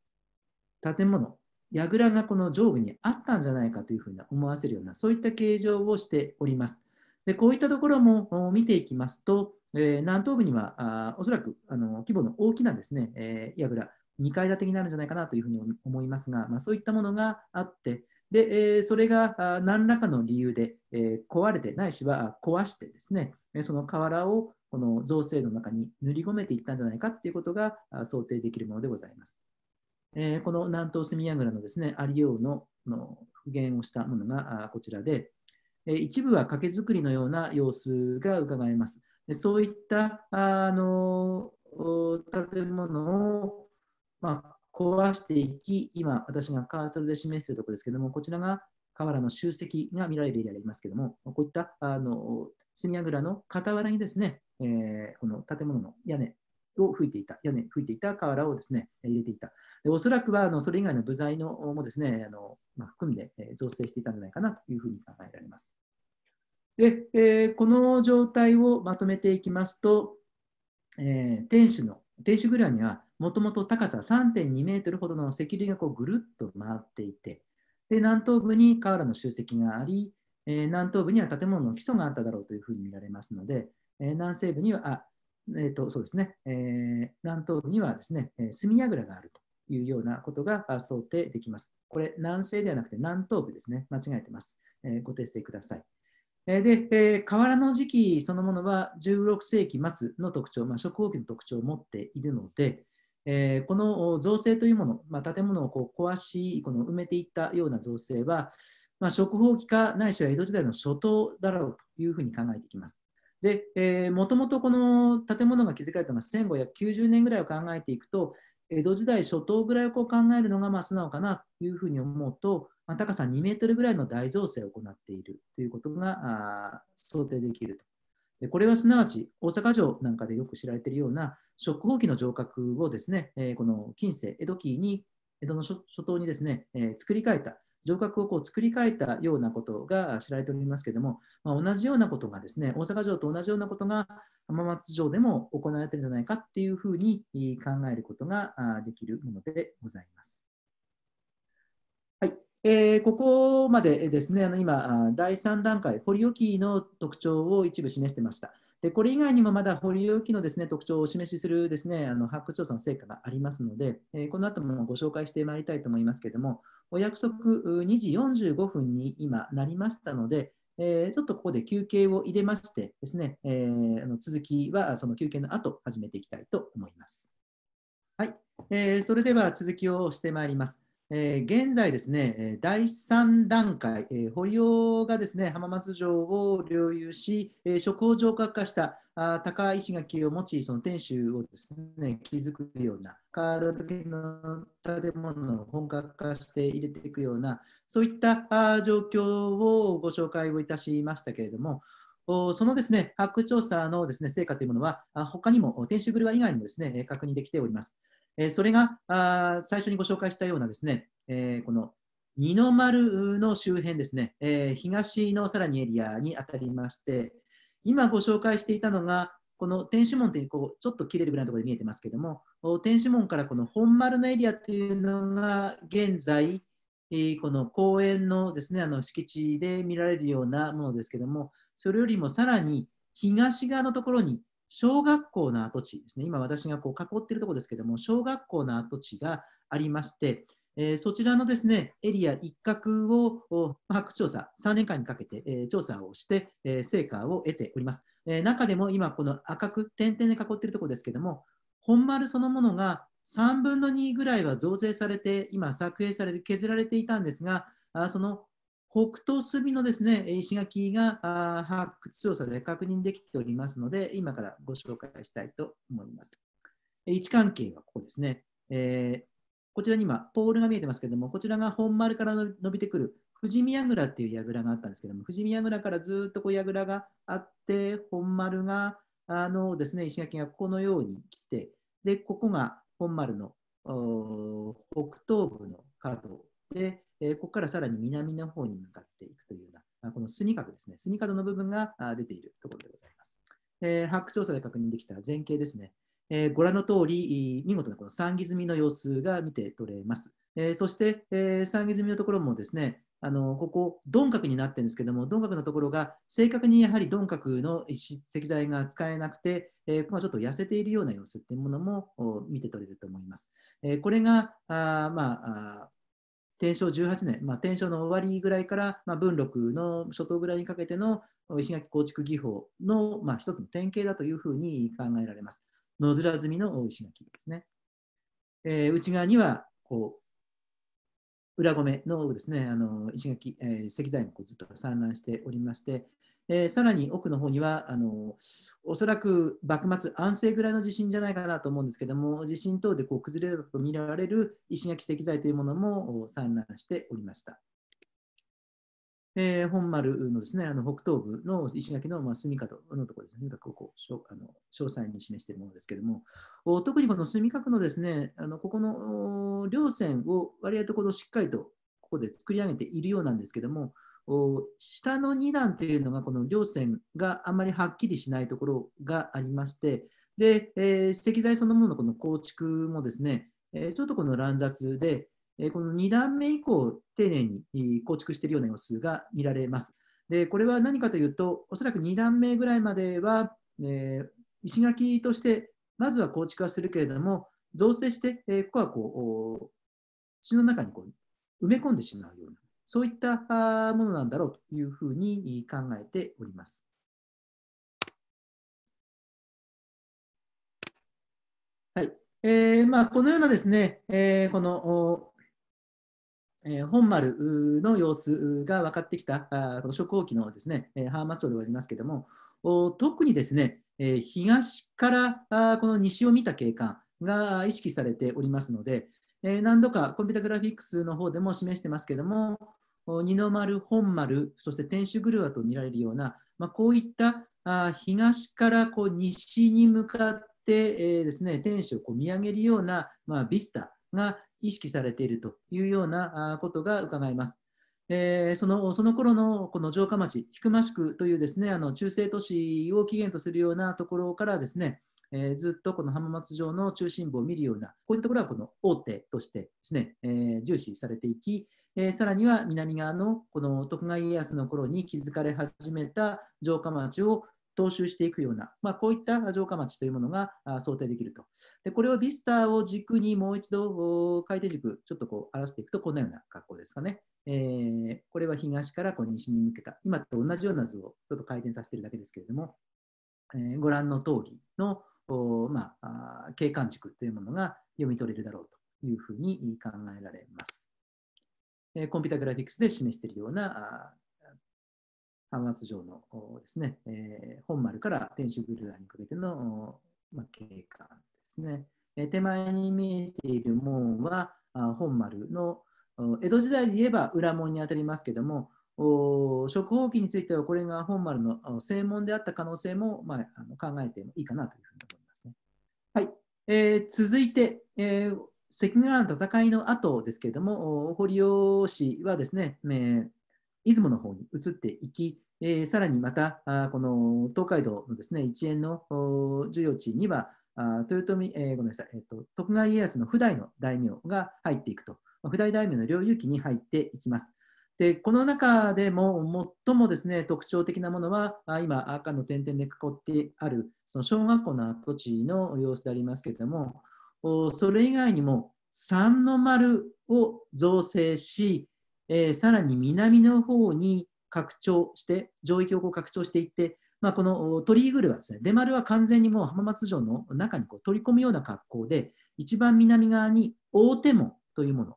建物、櫓がこの上部にあったんじゃないかというふうに思わせるような、そういった形状をしております。でこういったところも見ていきますと、えー、南東部にはあおそらくあの規模の大きなですね、えー、櫓2階建てになるんじゃないかなというふうに思いますが、まあ、そういったものがあって、でえー、それが何らかの理由で、えー、壊れてないしは壊してですね、その瓦をこの造成の中に塗り込めていったんじゃないかということが想定できるものでございます。えー、この南東隅櫓のですね、ありようのの復元をしたものがこちらで、一部は掛け作りのような様子が伺えます。でそういったあの建物を、まあ、壊していき、今、私がカーソルで示しているところですけども、こちらが河原の集積が見られるエリアでありますけども、こういったあの隅櫓の傍らにですね、えー、この建物の屋根を吹いていた、屋根、吹いていた瓦をですね、入れていた。でおそらくはあのそれ以外の部材のもですね、あのまあ、含んで造成していたんじゃないかなというふうに考えられます。で、えー、この状態をまとめていきますと、えー、天守の、天守蔵にはもともと高さ3.2メートルほどの石類がこうぐるっと回っていて、で南東部に瓦の集積があり、えー、南東部には建物の基礎があっただろうというふうに見られますので、えー、南西部には、あえーとそうですねえー、南東部にはですね、えー、隅櫓があるというようなことが想定できます。これ、南西ではなくて南東部ですね。間違えてます。えー、ご訂正ください。えー、で、えー、河原の時期そのものは16世紀末の特徴、まあ、食後期の特徴を持っているので、えー、この造成というもの、まあ、建物をこう壊し、この埋めていったような造成は、まあ、食放棄かないしは江戸時代の初頭だろうというふうに考えていきます。で、えー、もともとこの建物が築かれたのが1590年ぐらいを考えていくと、江戸時代初頭ぐらいをこう考えるのがまあ素直かなというふうに思うと、まあ、高さ2メートルぐらいの大造成を行っているということが想定できると。でこれはすなわち大阪城なんかでよく知られているような食宝器の城郭をですね、えー、この近世、江戸期に江戸の初頭にですね、えー、作り変えた城郭をこう作り変えたようなことが知られておりますけれども、まあ、同じようなことがですね大阪城と同じようなことが浜松城でも行われているんじゃないかっていうふうに考えることができるものでございます。はいえー、ここまでですね、あの今、第3段階、堀置の特徴を一部示してました。でこれ以外にもまだ保留期のです、ね、特徴をお示しするです、ね、あの発掘調査の成果がありますので、えこの後もご紹介してまいりたいと思いますけれども、お約束2時45分に今なりましたので、えちょっとここで休憩を入れましてですね、えー、の続きはその休憩の後始めていきたいと思います。はい、えー、それでは続きをしてまいります。えー、現在ですね、第3段階、えー、堀尾がですね浜松城を領有し、えー、職を浄化したあ高い石垣を持ち、その天守をですね築くような、カールの建物を本格化して入れていくような、そういったあ状況をご紹介をいたしましたけれども、そのですね発掘調査のですね成果というものは、他にも天守車以外にもですね確認できております。えそれがあ最初にご紹介したようなですね、えこの二の丸の周辺ですね、え東のさらにエリアに当たりまして、今ご紹介していたのが、この天守門というこうちょっと切れるぐらいのところで見えてますけども、天守門からこの本丸のエリアというのが現在、えこの公園のですねあの敷地で見られるようなものですけども、それよりもさらに東側のところに小学校の跡地ですね、今私がこう囲っているところですけども、小学校の跡地がありまして、えー、そちらのですねエリア一角を発掘調査、3年間にかけて、えー、調査をして、えー、成果を得ております。え中でも今、この赤く点々で囲っているところですけども、本丸そのものが3分の2ぐらいは増税されて、今、削減される、削られていたんですが、あその北東隅のですね石垣が発掘調査で確認できておりますので、今からご紹介したいと思います。位置関係はここですね。えー、こちらに今、ポールが見えてますけども、こちらが本丸から伸びてくる富士宮倉っていう櫓があったんですけども、富士宮倉からずっとこう櫓があって、本丸が、あのですね、石垣がこのように来て、で、ここが本丸の北東部の角で、えここからさらに南の方に向かっていくというような、この隅角ですね、隅角の部分が出ているところでございます。え発掘調査で確認できた前景ですね、えご覧の通り、見事なこの三岐積みの様子が見て取れます。えそして、え産木積みのところもですね、あのここ、鈍角になってるんですけども、鈍角のところが正確にやはり鈍角の石材が使えなくて、えー、まあ、ちょっと痩せているような様子っていうものも見て取れると思います。えー、これがあ、まあ、天正18年、まあ、天正の終わりぐらいから、まあ、文禄の初頭ぐらいにかけての石垣構築技法の、まあ、一つの典型だというふうに考えられます。野面積みの石垣ですね。えー、内側にはこう裏米のですねあの石垣、えー、石材がずっと散乱しておりまして、えー、さらに奥の方にはあのおそらく幕末安政ぐらいの地震じゃないかなと思うんですけども地震等でこう崩れたと見られる石垣石材というものも散乱しておりました。えー、本丸のですね、あの北東部の石垣の、まあ、住角のところですね、ここあの詳細に示しているものですけれども、お特にこの住角のですね、あのここの両線を割合とこのしっかりとここで作り上げているようなんですけれども、下の2段というのがこの両線があまりはっきりしないところがありましてで、えー、石材そのもののこの構築もですね、えー、ちょっとこの乱雑で、えー、この2段目以降丁寧に構築しているような様子が見られます。でこれは何かというとおそらく2段目ぐらいまでは、え石垣としてまずは構築はするけれども造成して、えここはこう土の中にこう埋め込んでしまうようなそういったものなんだろうというふうに考えております。はいえーまあ、このようなですね、えー、このえ本丸の様子が分かってきた、あこの初後期のですね、えハーマツオでありますけれども、お特にですね、え東からあこの西を見た景観が意識されておりますので、えー、何度かコンピュータグラフィックスの方でも示してますけども、二の丸、本丸、そして天守グル狂と見られるような、まあ、こういったあ東からこう西に向かって、えー、ですね、天守をこう見上げるような、まあ、ビスタが意識されているというようなことが伺えます。えー、そのその頃のこの城下町、ひくましくというですねあの中世都市を起源とするようなところからですね、えずっとこの浜松城の中心部を見るような、こういったところはこの大手としてですね、え重視されていき、えさらには南側のこの徳川家康の頃に築かれ始めた城下町を踏襲していくような、まあ、こういった城下町というものが想定できると。でこれをビスターを軸にもう一度回転軸、ちょっとこう表していくとこんなような格好ですかね。えー、これは東からこう西に向けた、今と同じような図をちょっと回転させているだけですけれども、えー、ご覧の通りのまあ、景観軸というものが読み取れるだろうというふうに考えられます。コンピュータグラフィックスで示しているような半末上のですね、本丸から天守グルーにかけての景観ですね。手前に見えている門は本丸の江戸時代で言えば裏門にあたりますけども食放棄についてはこれが本丸の正門であった可能性も、まあ、あの考えてもいいかなというふうに思いますね。はいえー、続いて、えー、関ヶ原の戦いの後ですけれども、堀尾氏はですね、えー、出雲の方に移っていき、えー、さらにまたあこの東海道のですね一円の重要地にはあ豊臣、えー、ごめんなさい、えーと、徳川家康の普代の大名が入っていくと、普代大名の領有期に入っていきます。でこの中でも最もですね特徴的なものは今赤の点々で囲ってあるその小学校の跡地の様子でありますけれどもそれ以外にも3の丸を造成し、えー、さらに南の方に拡張して上位峡を拡張していって、まあ、この鳥居グルはですね出丸は完全にもう浜松城の中にこう取り込むような格好で一番南側に大手門というもので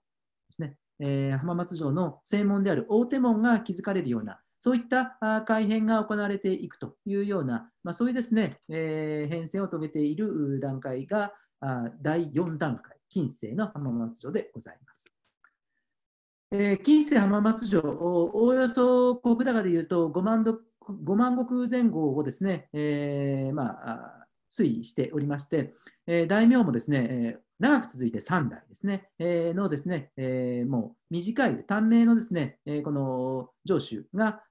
すねえー、浜松城の正門である大手門が築かれるような、そういった改変が行われていくというような、まあ、そういうですね、えー、変遷を遂げている段階が第4段階、近世の浜松城でございます。えー、近世浜松城、おおよそ国高でいうと5万 ,5 万石前後をですね、えー、まあ推移しておりまして、えー、大名もですね、えー、長く続いて3代ですね、えー、のですね、えー、もう短い短命のですね、えー、この城主が、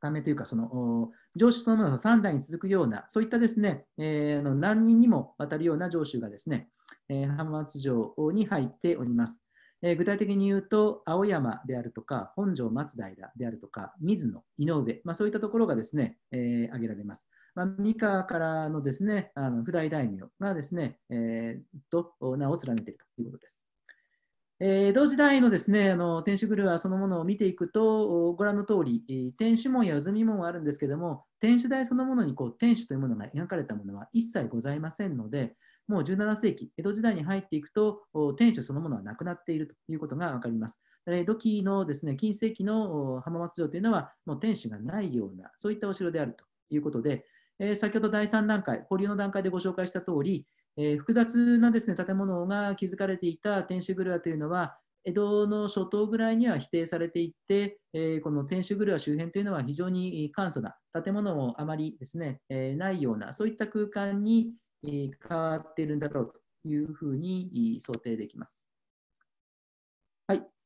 短命というか、その城主そのものが3代に続くような、そういったですね、えー、の何人にもわたるような城主がですね、えー、浜松城に入っております。えー、具体的に言うと、青山であるとか、本城松平であるとか、水野、井上、まあ、そういったところがですね、えー、挙げられます。まあ、三河からのですね、あの普代大名がですね、えー、ずっと名を連ねているということです。江戸時代のですねあの天守狂はそのものを見ていくとご覧の通り天守門や渦見門はあるんですけども天守台そのものにこう天守というものが描かれたものは一切ございませんのでもう17世紀江戸時代に入っていくと天守そのものはなくなっているということが分かります。土器のですね近世紀の浜松城というのはもう天守がないようなそういったお城であるということでえー、先ほど第3段階、保留の段階でご紹介した通り、えー、複雑なですね建物が築かれていた天守蔵というのは、江戸の初頭ぐらいには否定されていって、えこの天守蔵周辺というのは非常に簡素な、建物もあまりですね、えないような、そういった空間に変わっているんだろうというふうに想定できます。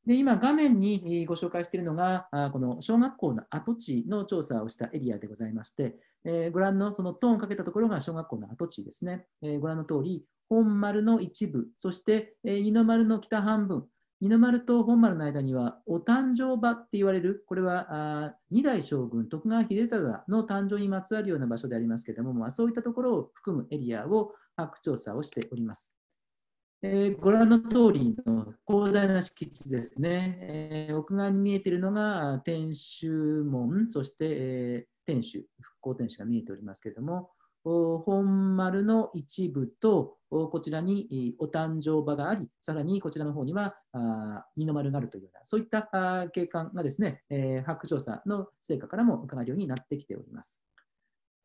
で今、画面にご紹介しているのが、この小学校の跡地の調査をしたエリアでございまして、えー、ご覧のそのトーンをかけたところが小学校の跡地ですね。えー、ご覧の通り、本丸の一部、そして、えー、二の丸の北半分、二の丸と本丸の間には、お誕生場って言われる、これは二代将軍徳川秀忠の誕生にまつわるような場所でありますけれども、まあ、そういったところを含むエリアを把握調査をしております。えー、ご覧の通りの広大な敷地ですね、えー、奥側に見えているのが天守門、そして、えー、天守、復興天守が見えておりますけれども、本丸の一部と、こちらにお誕生場があり、さらにこちらの方には二の丸があるというような、そういった景観がですね、白鳥さんの成果からも伺えるようになってきております。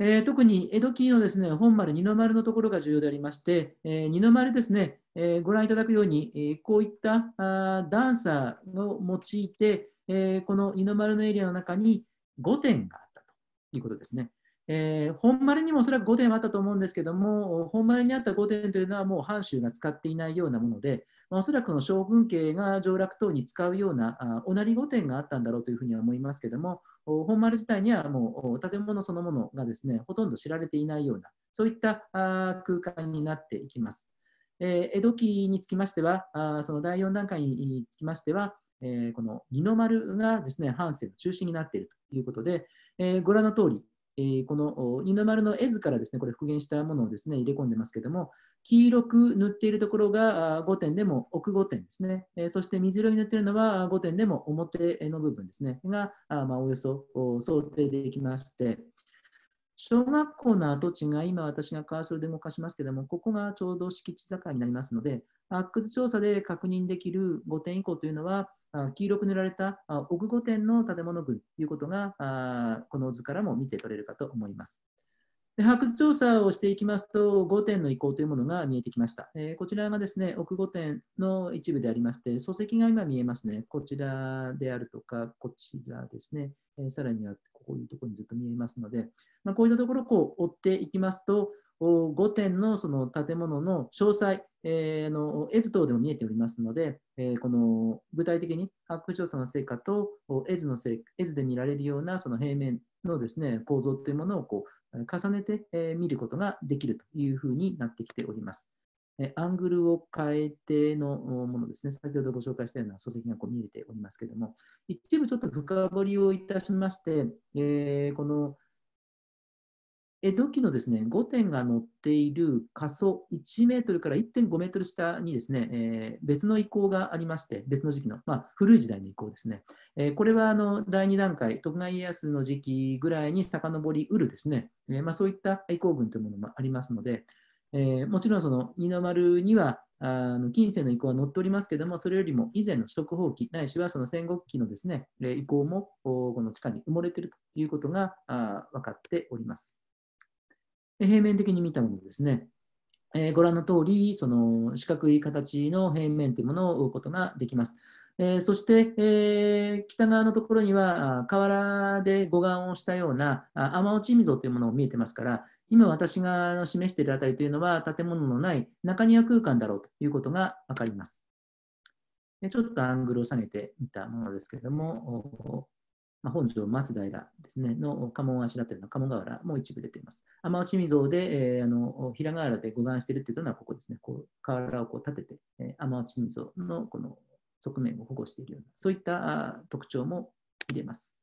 えー、特に江戸期のですね本丸、二の丸のところが重要でありまして、えー、二の丸ですね、えー、ご覧いただくように、えー、こういったあダンサーを用いて、えー、この二の丸のエリアの中に5点があったということですね。えー、本丸にもそく御5点あったと思うんですけども、本丸にあった5点というのはもう藩主が使っていないようなもので、まあ、おそらくの将軍家が上洛等に使うようなあおなり御殿があったんだろうというふうには思いますけども、本丸自体にはもう建物そのものがですねほとんど知られていないようなそういった空間になっていきます。え江戸期につきましてはその第4段階につきましては、えこの二の丸がですね半生の中心になっているということで、えご覧の通り、えこの二の丸の絵図からですねこれ復元したものをですね入れ込んでますけども黄色く塗っているところが5点でも奥5点ですね、えそして水色に塗っているのは5点でも表の部分ですね、が、あまあ、およそ想定できまして、小学校の跡地が今私がカーソルで動かしますけども、ここがちょうど敷地境になりますので、発掘調査で確認できる5点以降というのは、黄色く塗られた奥5点の建物群ということが、この図からも見て取れるかと思います。で発掘調査をしていきますと、5点の移行というものが見えてきました。えー、こちらがですね、奥5点の一部でありまして、礎石が今見えますね。こちらであるとか、こちらですね。えー、さらにはこういうところにずっと見えますので、まあ、こういったところをこう追っていきますと、5点のその建物の詳細、えー、の絵図等でも見えておりますので、えー、この具体的に発掘調査の成果と絵図のせ絵図で見られるようなその平面のです、ね、構造というものをこ重ねて、え見ることができるというふうになってきております。えアングルを変えてのものですね、先ほどご紹介したような書籍がこう見えておりますけれども、一部ちょっと深掘りをいたしまして、えー、この江戸期のですね5点が載っている過疎1メートルから1.5メートル下にですね、えー、別の遺構がありまして、別の時期の、まあ、古い時代の遺構ですね。えー、これはあの第2段階、徳川家康の時期ぐらいに遡りうるですね、えー、まあ、そういった遺構群というものもありますので、えもちろんその二の丸にはあの近世の遺構は載っておりますけれども、それよりも以前の取得放棄、ないしはその戦国期のですね遺構もこの地下に埋もれているということが分かっております。平面的に見たものですね、えー、ご覧の通り、その四角い形の平面というものを追うことができます。えー、そして、えー、北側のところには河原で護岸をしたような雨落ち溝というものを見えてますから、今私が示しているあたりというのは建物のない中庭空間だろうということが分かります。ちょっとアングルを下げてみたものですけれども、まあ、本庄松平ですね、の家紋をあしらっているのは鴨川原も一部出ています。天落溝で、えー、あの平河原で護岸しているというのはここですね、こう河原をこう立てて、えー、天落溝のこの側面を保護しているような、そういった特徴も入れます。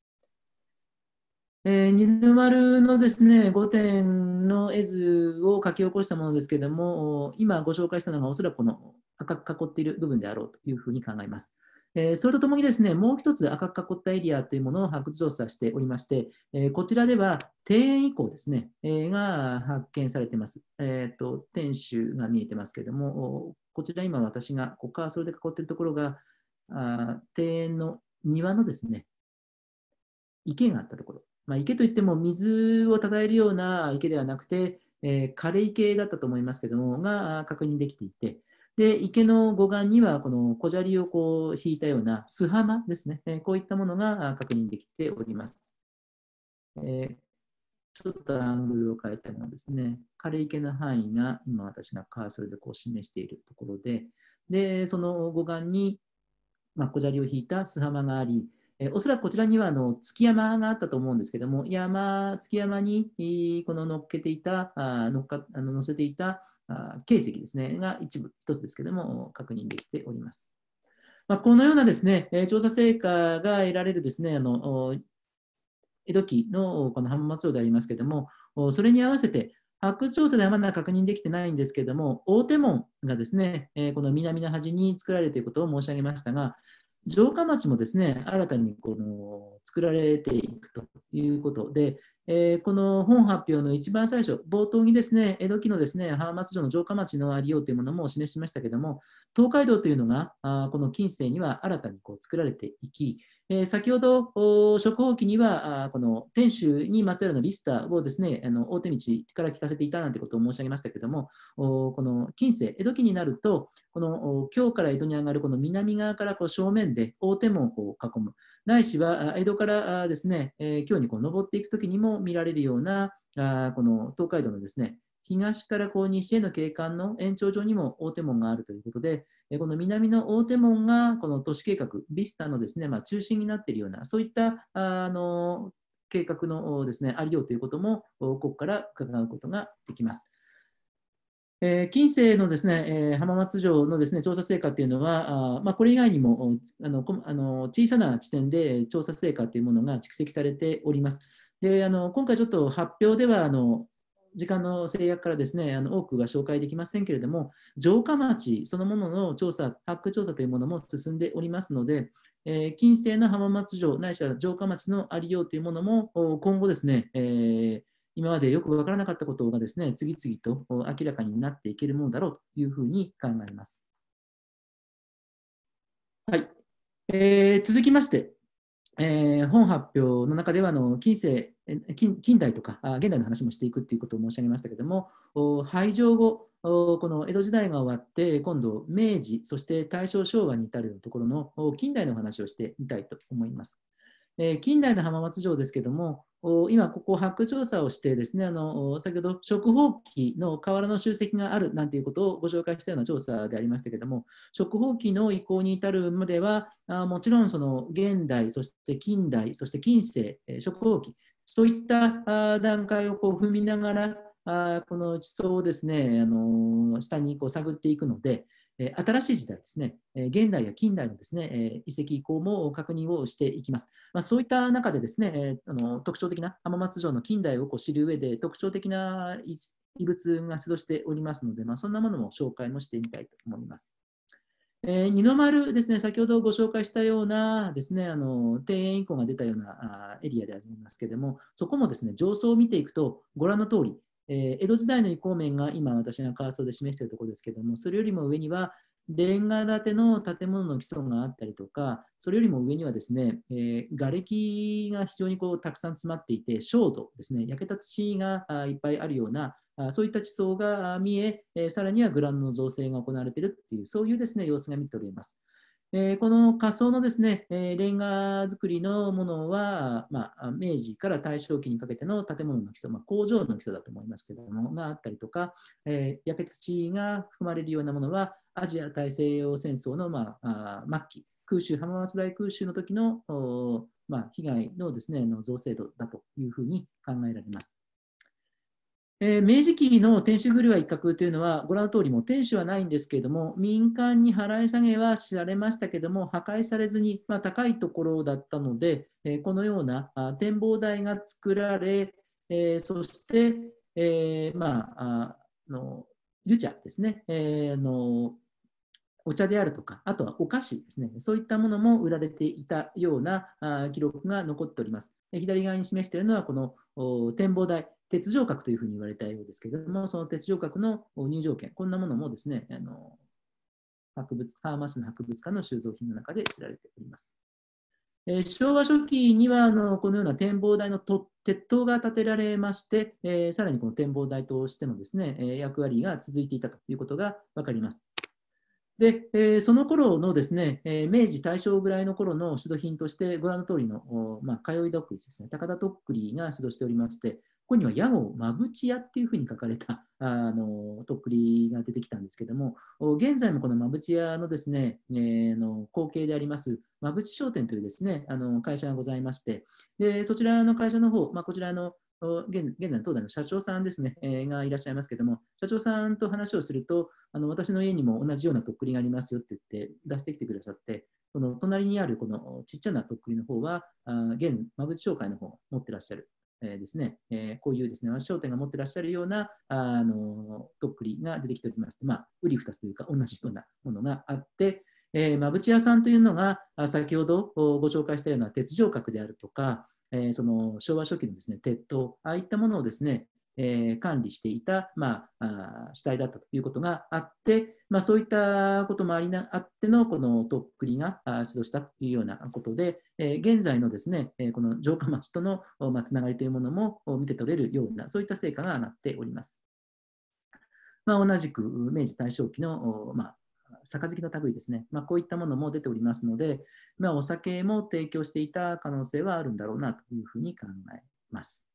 えー、二の丸のですね、5点の絵図を書き起こしたものですけれども、今ご紹介したのがおそらくこの赤く囲っている部分であろうというふうに考えます。えー、それとともにですね、もう一つ赤く囲ったエリアというものを発掘調査しておりまして、えー、こちらでは庭園以降ですね、えー、が発見されています。えーと、天守が見えてますけれども、こちら今私がここからそれで囲っているところがあ庭園の庭のですね、池があったところ。まあ、池といっても水をたたえるような池ではなくて、えー、枯れ池だったと思いますけども、が確認できていて、で、池の護岸には、この小砂利をこう引いたような素浜ですね、こういったものが確認できております。えー、ちょっとアングルを変えたのはですね、枯れ池の範囲が今私がカーソルでこう示しているところで、で、その護岸に、まあ、小砂利を引いた素浜があり、えおそらくこちらにはあの月山があったと思うんですけども、山、月山に、この乗っけていた、あかあの乗せていた形跡ですね、が一部、一つですけども、確認できております。まあ、このようなですね、調査成果が得られるですね、あの江戸期のこの浜松町でありますけれども、それに合わせて、発掘調査ではまだ確認できてないんですけれども、大手門がですね、この南の端に作られていることを申し上げましたが、城下町もですね、新たにこの作られていくということで、えー、この本発表の一番最初、冒頭にですね、江戸期のですね、浜松城の城下町のありようというものも示しましたけども、東海道というのが、あこの近世には新たにこう作られていき、えー、先ほど、初号機には、あこの天守にまつわるのリスタをですね、あの大手道から聞かせていたなんてことを申し上げましたけども、おこの近世、江戸期になると、この京から江戸に上がるこの南側からこう正面で大手門を囲む、ないしは江戸からですね、えー、京にこう登っていくときにも見られるような、あこの東海道のですね、東からこう西への景観の延長上にも大手門があるということで、でこの南の大手門がこの都市計画、ビスタのですね、まあ、中心になっているような、そういったあの計画のですね、ありようということも、ここから伺うことができます。えー、近世のですね、えー、浜松城のですね調査成果というのは、あまあ、これ以外にもあのあの小さな地点で調査成果というものが蓄積されております。であの今回ちょっと発表ではあの時間の制約からですねあの多くは紹介できませんけれども城下町そのものの調査発掘調査というものも進んでおりますので、えー、近世の浜松城ないしは城下町のありようというものも今後ですね、えー、今までよく分からなかったことがですね次々と明らかになっていけるものだろうというふうに考えます。はいえー、続きまして、えー、本発表の中ではあの近世近近代とか現代の話もしていくということを申し上げましたけども廃城後この江戸時代が終わって今度明治そして大正昭和に至るところの近代の話をしてみたいと思います。えー、近代の浜松城ですけども、今ここ発掘調査をしてですねあの先ほど食宝器の瓦の集積があるなんていうことをご紹介したような調査でありましたけども食宝器の移行に至るまではあもちろんその現代そして近代そして近世、え食宝器そういったあ段階をこう踏みながらあこの地層をですねあの下にこう探っていくので新しい時代ですね、現代や近代のですね遺跡移行も確認をしていきます。まあ、そういった中でですね、あの特徴的な浜松城の近代をこう知る上で特徴的な遺物が出土しておりますので、まあ、そんなものも紹介もしてみたいと思います。えー、二の丸ですね、先ほどご紹介したようなですね、あの庭園以降が出たようなあエリアでありますけれども、そこもですね、上層を見ていくと、ご覧の通り、えー、江戸時代の移行面が今私がカーソルで示しているところですけども、それよりも上にはレンガ建ての建物の基礎があったりとか、それよりも上にはですね、えー、瓦礫が非常にこうたくさん詰まっていて、焦土ですね、焼けた土がいっぱいあるような、あそういった地層が見え、えー、さらにはグラウンドの造成が行われているっていう、そういうですね様子が見ております。えー、この仮想のですね、えー、レンガ造りのものは、まあ、明治から大正期にかけての建物の基礎、まあ、工場の基礎だと思いますけども、があったりとか、えー、焼け土が含まれるようなものは、アジア大西洋戦争の、まあ、末期、空襲、浜松大空襲の時の、まあ、被害のですね、の造成度だというふうに考えられます。えー、明治期の天守狂わ一角というのは、ご覧の通りも天守はないんですけれども、民間に払い下げは知られましたけれども、破壊されずに、まあ、高いところだったので、えー、このようなあ展望台が作られ、えー、そして、えまあ、あの湯茶ですね、えーの、お茶であるとか、あとはお菓子ですね、そういったものも売られていたようなあ記録が残っております。左側に示しているのは、この展望台。鉄条閣というふうに言われたようですけれども、その鉄条閣の入場券、こんなものもですね、あの博物浜ー市の博物館の収蔵品の中で知られております。えー、昭和初期にはあのこのような展望台の鉄塔が建てられまして、えー、さらにこの展望台としてのですね、えー、役割が続いていたということが分かります。で、えー、その頃のですね、え明治大正ぐらいの頃の指導品として、ご覧の通りの、まあ、通いどっくりですね、高田とっくりが指導しておりまして、ここには矢をまぶち屋っていうふうに書かれた あのとっくりが出てきたんですけども、現在もこのまぶち屋のですね、えー、の後継であります、まぶち商店というですね、あの会社がございまして、でそちらの会社の方、まあ、こちらの現在の東大の社長さんですね、えー、がいらっしゃいますけども、社長さんと話をすると、あの私の家にも同じようなとっくりがありますよって言って出してきてくださって、この隣にあるこのちっちゃなとっくりの方は、あ現馬淵商会の方持ってらっしゃる。えー、ですね、えー、こういうですね、商店が持ってらっしゃるような、あの、とっくりが出てきておりまして、まあ、売り二つというか同じようなものがあって、えー、まぶち屋さんというのが、先ほどご紹介したような鉄条閣であるとか、えー、その昭和初期のですね鉄塔、ああいったものをですね、えー、管理していた、まあ、主体だったということがあって、まあ、そういったこともありなあってのこのとっくりが指導したというようなことで、えー、現在のですね、えこの城下町との、まつながりというものも見て取れるようなそういった成果が上がっております。まあ、同じく明治大正期の、まあ、杯の類ですね、まあ、こういったものも出ておりますので、まあ、お酒も提供していた可能性はあるんだろうなというふうに考えます。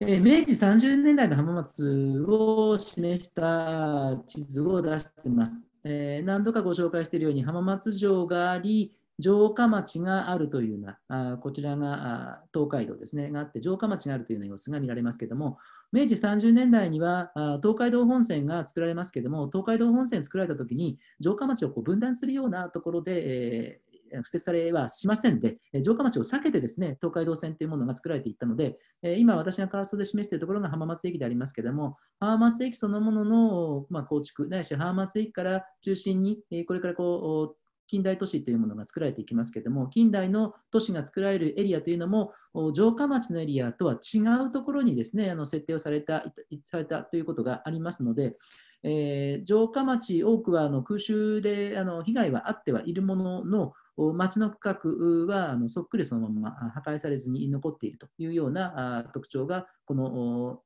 え明治30年代の浜松を示した地図を出してます。えー、何度かご紹介しているように浜松城があり、城下町があるというような、あこちらがあ東海道ですね、があって、城下町があるというような様子が見られますけども、明治30年代にはあ東海道本線が作られますけども、東海道本線作られた時に、城下町をこう分断するようなところで、えー敷設されはしませんで、城下町を避けてですね東海道線というものが作られていったので、今、私が感想で示しているところが浜松駅でありますけれども、浜松駅そのものの、ま構築、ないし浜松駅から中心に、これからこう近代都市というものが作られていきますけれども、近代の都市が作られるエリアというのも、城下町のエリアとは違うところにですねあの設定をされたされたということがありますので、えー、城下町、多くはあの空襲であの被害はあってはいるものの、町の区画はあのそっくりそのまま破壊されずに残っているというような特徴が、この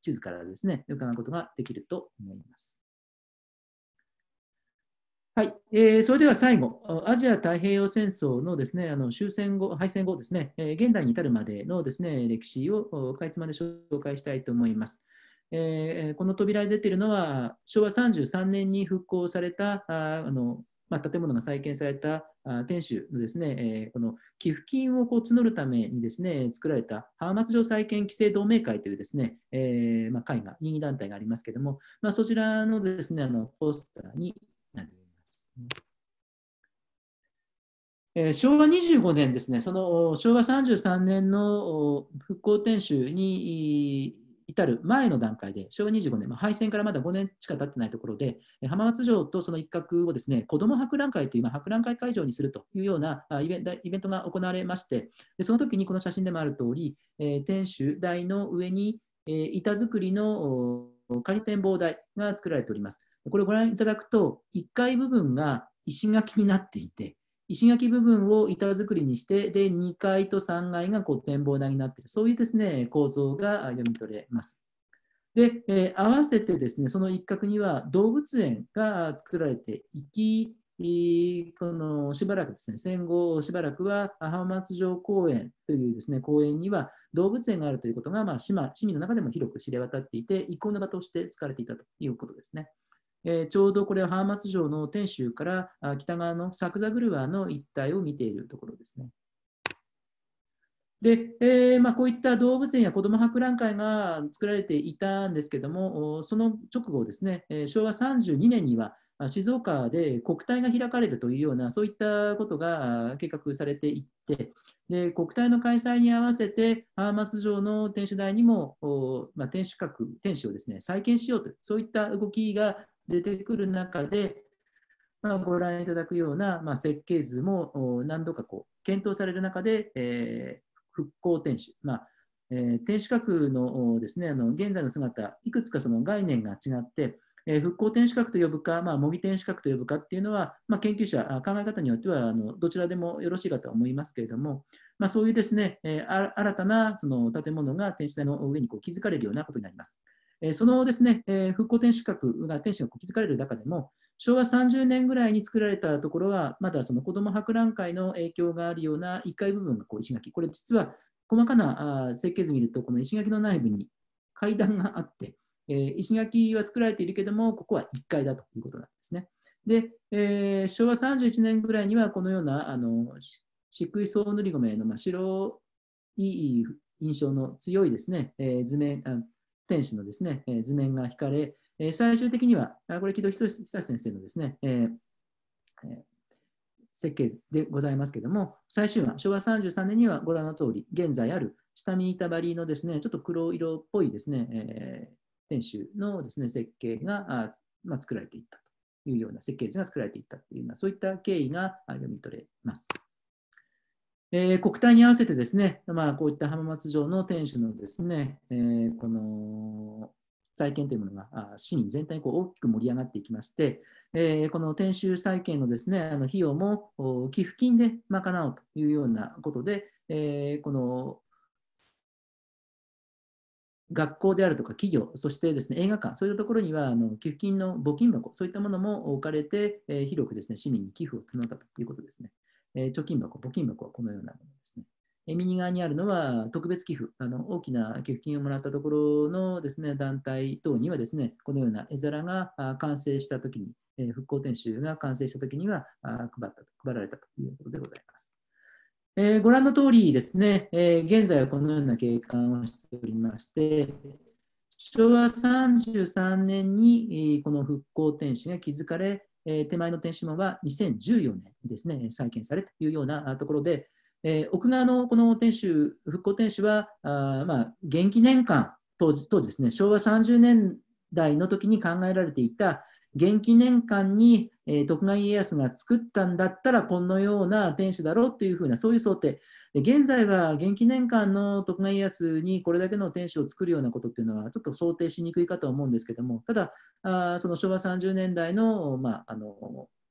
地図からですね、伺うことができると思います。はい、えー、それでは最後、アジア太平洋戦争のですねあの終戦後、敗戦後ですね、えー、現代に至るまでのですね歴史をかいつまで紹介したいと思います。えー、この扉に出ているのは、昭和33年に復興されたあのまあ、建物が再建された天守のですね、えー、この寄付金をこう募るためにですね、作られた浜松城再建規制同盟会というですね、えー、まあ、会が、任意団体がありますけれども、まあ、そちらのですね、あのポスターになります、えー、昭和25年ですね、その昭和33年の復興天守に至る前の段階で、昭和25年、まあ、敗戦からまだ5年しか経ってないところで、浜松城とその一角をですね、子ども博覧会という、まあ、博覧会会場にするというようなイベントが行われまして、でその時にこの写真でもある通り、えー、天守台の上に、えー、板造りの仮展望台が作られております。これをご覧いただくと、1階部分が石垣になっていて、石垣部分を板造りにして、で、2階と3階がこう展望台になっている、そういうですね、構造が読み取れます。で、えー、合わせてですね、その一角には動物園が作られていき、このしばらくですね、戦後しばらくは浜松城公園というですね、公園には動物園があるということが、まあ、市民の中でも広く知れ渡っていて、遺構の場として使われていたということですね。えー、ちょうどこれは浜松城の天守から北側のサクザグルワの一帯を見ているところですね。で、えー、まあ、こういった動物園や子ども博覧会が作られていたんですけども、その直後ですね、昭和32年には静岡で国体が開かれるというような、そういったことが計画されていって、で国体の開催に合わせて、浜松城の天守台にも、まあ、天守閣、天守をですね再建しようとそういった動きが出てくる中で、まあ、ご覧いただくような、まあ、設計図も何度かこう検討される中で、えー、復興天守、まあえー、天守閣のです、ね、あの現在の姿、いくつかその概念が違って、えー、復興天守閣と呼ぶか、まあ、模擬天守閣と呼ぶかっていうのは、まあ、研究者、考え方によってはあのどちらでもよろしいかと思いますけれども、まあ、そういうですね、えー、新たなその建物が天守台の上にこう築かれるようなことになります。そのですね、復興天守閣が天守が築かれる中でも、昭和30年ぐらいに作られたところは、まだその子ども博覧会の影響があるような1階部分がこう石垣、これ実は細かな設計図を見ると、この石垣の内部に階段があって、石垣は作られているけれども、ここは1階だということなんですね。で、えー、昭和31年ぐらいには、このような漆喰層塗り米の真っ白い印象の強いですね、えー、図面天使のですね、え図面が引かれ、え最終的には、これ、木戸久志先生のですね、えー設計図でございますけれども、最終案、昭和33年にはご覧の通り、現在ある下見板張りのですね、ちょっと黒色っぽいですね、えー、天守のですね、設計があ、まあ、作られていったというような設計図が作られていったというような、そういった経緯が読み取れます。えー、国体に合わせてですね、まあ、こういった浜松城の天守のですね、えー、この再建というものが市民全体にこう大きく盛り上がっていきまして、えー、この天守再建のですねあの費用も寄付金で賄うというようなことで、えー、この学校であるとか企業、そしてですね映画館、そういったところにはあの寄付金の募金箱、そういったものも置かれて、えー、広くですね市民に寄付を募ったということですね。えー、貯金箱、募金箱はこのようなものですね。えー、右側にあるのは特別寄付あの、大きな寄付金をもらったところのです、ね、団体等にはです、ね、このような絵皿が完成したときに、えー、復興天守が完成したときには配った配られたということでございます。えー、ご覧の通りですね、えー、現在はこのような景観をしておりまして、昭和33年にこの復興天守が築かれ、えー、手前の天守門は2014年ですね、再建されというようなところで、えー、奥側のこの天守、復興天守は、あまあ、元気年間、当時当時ですね、昭和30年代の時に考えられていた元気年間に、えー、徳川家康が作ったんだったらこのような天守だろうというふうな、そういう想定。現在は元気年間の徳川家康にこれだけの天守を作るようなことっていうのはちょっと想定しにくいかと思うんですけどもただあその昭和30年代の,、まあ、あの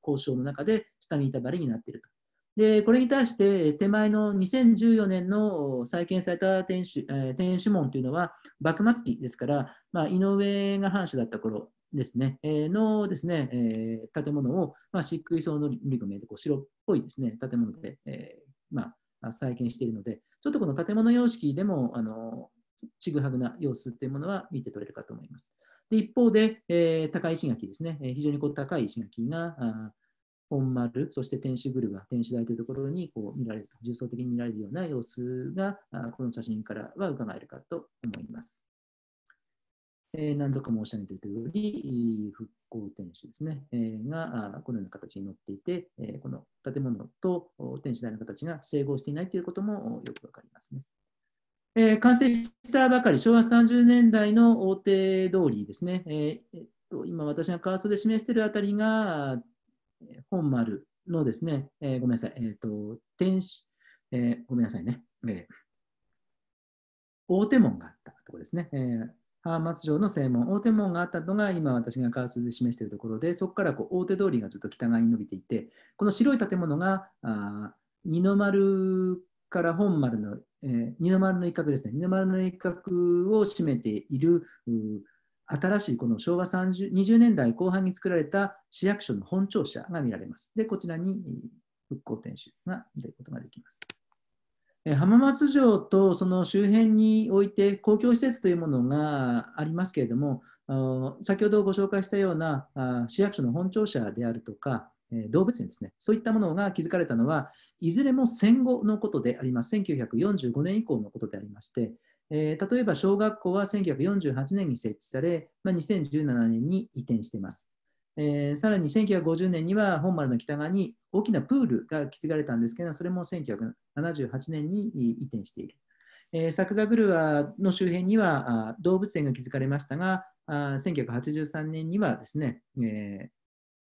交渉の中で下見板張りになっていると。でこれに対して手前の2014年の再建された天守,、えー、天守門というのは幕末期ですから、まあ、井上が藩主だった頃ですね、のですね、えー、建物を、まあ、漆喰層の塗り込みでこう白っぽいですね建物で、えーまあ、再建しているので、ちょっとこの建物様式でも、あのちぐはぐな様子というものは見て取れるかと思います。で一方で、えー、高い石垣ですね、えー、非常にこう高い石垣が、あ本丸、そして天守グは天守台というところにこう見られる重層的に見られるような様子が、あこの写真からは伺えるかと思います。えー、何度か申し上げているとおり、復興天守ですね、えー、がこのような形に載っていて、えー、この建物と天守台の形が整合していないということもよくわかりますね。えー、完成したばかり、昭和30年代の大手通りですね、えー、と今私が川ーで示しているあたりが、本丸のですね、えー、ごめんなさい、えーと天守えー、ごめんなさいね、えー、大手門があったところですね。えー松城の正門、大手門があったのが、今私がカーで示しているところで、そこからこう大手通りがちょっと北側に伸びていて、この白い建物があ二の丸から本丸の、えー、二の丸の一角ですね、二の丸の一角を占めている新しいこの昭和30 20年代後半に作られた市役所の本庁舎が見られます。で、こちらに復興天守が見ることができます。浜松城とその周辺において公共施設というものがありますけれども先ほどご紹介したような市役所の本庁舎であるとか動物園ですねそういったものが築かれたのはいずれも戦後のことであります1945年以降のことでありまして、例えば小学校は1948年に設置され、2017年に移転していますえー、さらに1950年には本丸の北側に大きなプールが築かれたんですけど、それも1978年に移転している。えー、サクザグルワの周辺には動物園が築かれましたが、あ1983年にはですね、えー、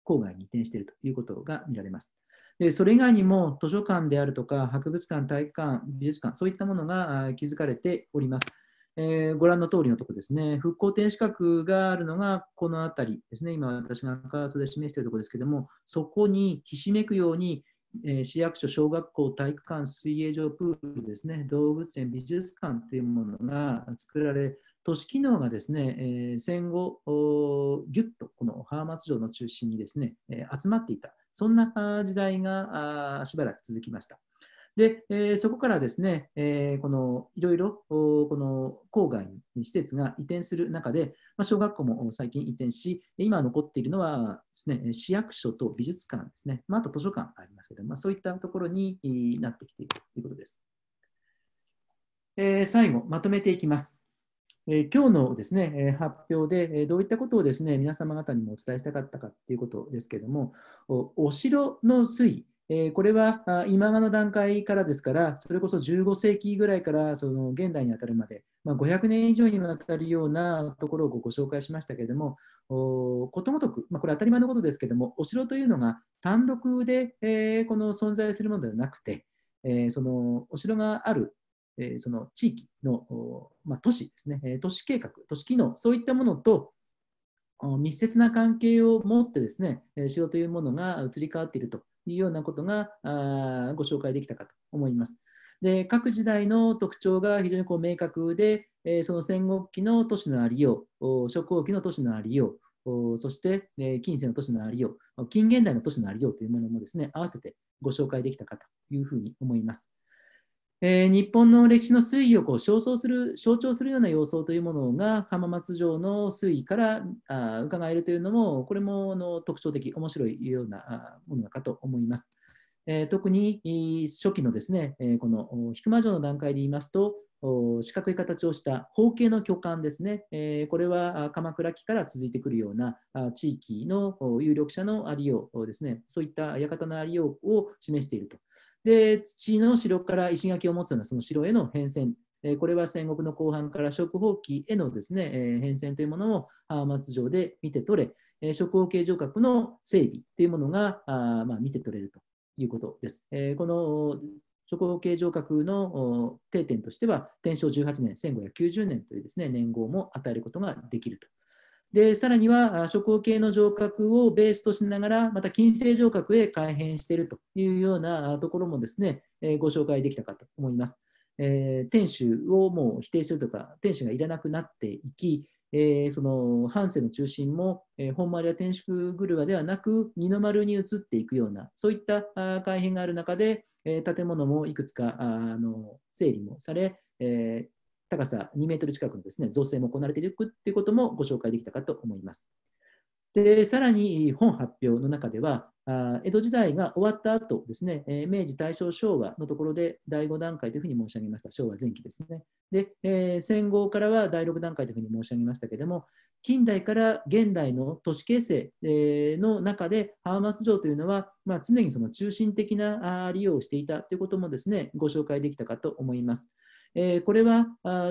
郊外に移転しているということが見られます。でそれ以外にも図書館であるとか博物館、体育館、美術館、そういったものが築かれております。えー、ご覧の通りのところですね。復興停止格があるのがこの辺りですね。今私がカーソで示しているところですけども、そこにひしめくように、えー、市役所、小学校、体育館、水泳場、プールですね、動物園、美術館というものが作られ、都市機能がですね、えー、戦後、ぎゅっとこの浜松城の中心にですね、え集まっていた、そんな時代がしばらく続きました。で、えー、そこからですね、えー、このいろいろこの郊外に施設が移転する中で、まあ、小学校も最近移転し、今残っているのはですね、市役所と美術館ですね、まあ、あと図書館ありますけど、まあ、そういったところになってきているということです。えー、最後、まとめていきます。え今日のですね、発表で、どういったことをですね、皆様方にもお伝えしたかったかということですけれども、お城の推移えこれは今の段階からですから、それこそ15世紀ぐらいからその現代にあたるまで、まあ、500年以上にわたるようなところをご紹介しましたけれども、ことごとく、まあ、これ当たり前のことですけども、お城というのが単独で、えこの存在するものではなくて、えそのお城がある、えその地域の、まあ、都市ですね、え都市計画、都市機能、そういったものと密接な関係を持ってですね、城というものが移り変わっているというようなことがあご紹介できたかと思います。で各時代の特徴が非常にこう明確で、えー、その戦国期の都市のありよう、初皇期の都市のありよう、そして、えー、近世の都市のありよう、近現代の都市のありようというものもですね、合わせてご紹介できたかというふうに思います。えー、日本の歴史の推移をこう象徴する象徴するような様相というものが浜松城の推移からあ伺えるというのもこれもの特徴的面白いようなものかと思います。えー、特に初期のですね、えー、この引間城の段階で言いますと四角い形をした方形の巨漢ですね、えー、これは鎌倉期から続いてくるような地域の有力者のありようですねそういった館のありようを示していると。で土の城から石垣を持つようなその城への変遷これは戦国の後半から食法期へのですね変遷というものを浜松城で見て取れ、食法形状格の整備というものがまあ、見て取れるということです。この食法形状格の定点としては、天正18年、1590年というですね年号も与えることができると。でさらには諸行系の城郭をベースとしながら、また近世城郭へ改変しているというようなところもですね、えご紹介できたかと思います。えー、天守をもう否定するとか、天守がいらなくなっていき、えー、その半生の中心も、えー、本丸や天守車ではなく二の丸に移っていくようなそういった改変がある中で、えー、建物もいくつかあの整理もされ、え高さ2メートル近くのですね、造成も行われているということもご紹介できたかと思います。でさらに本発表の中では、あ江戸時代が終わった後ですね、え明治、大正、昭和のところで第5段階というふうに申し上げました、昭和前期ですね。で、えー、戦後からは第6段階というふうに申し上げましたけれども、近代から現代の都市形成、の中で、浜松城というのは、まあ、常にその中心的な利用をしていたということもですね、ご紹介できたかと思います。えー、これは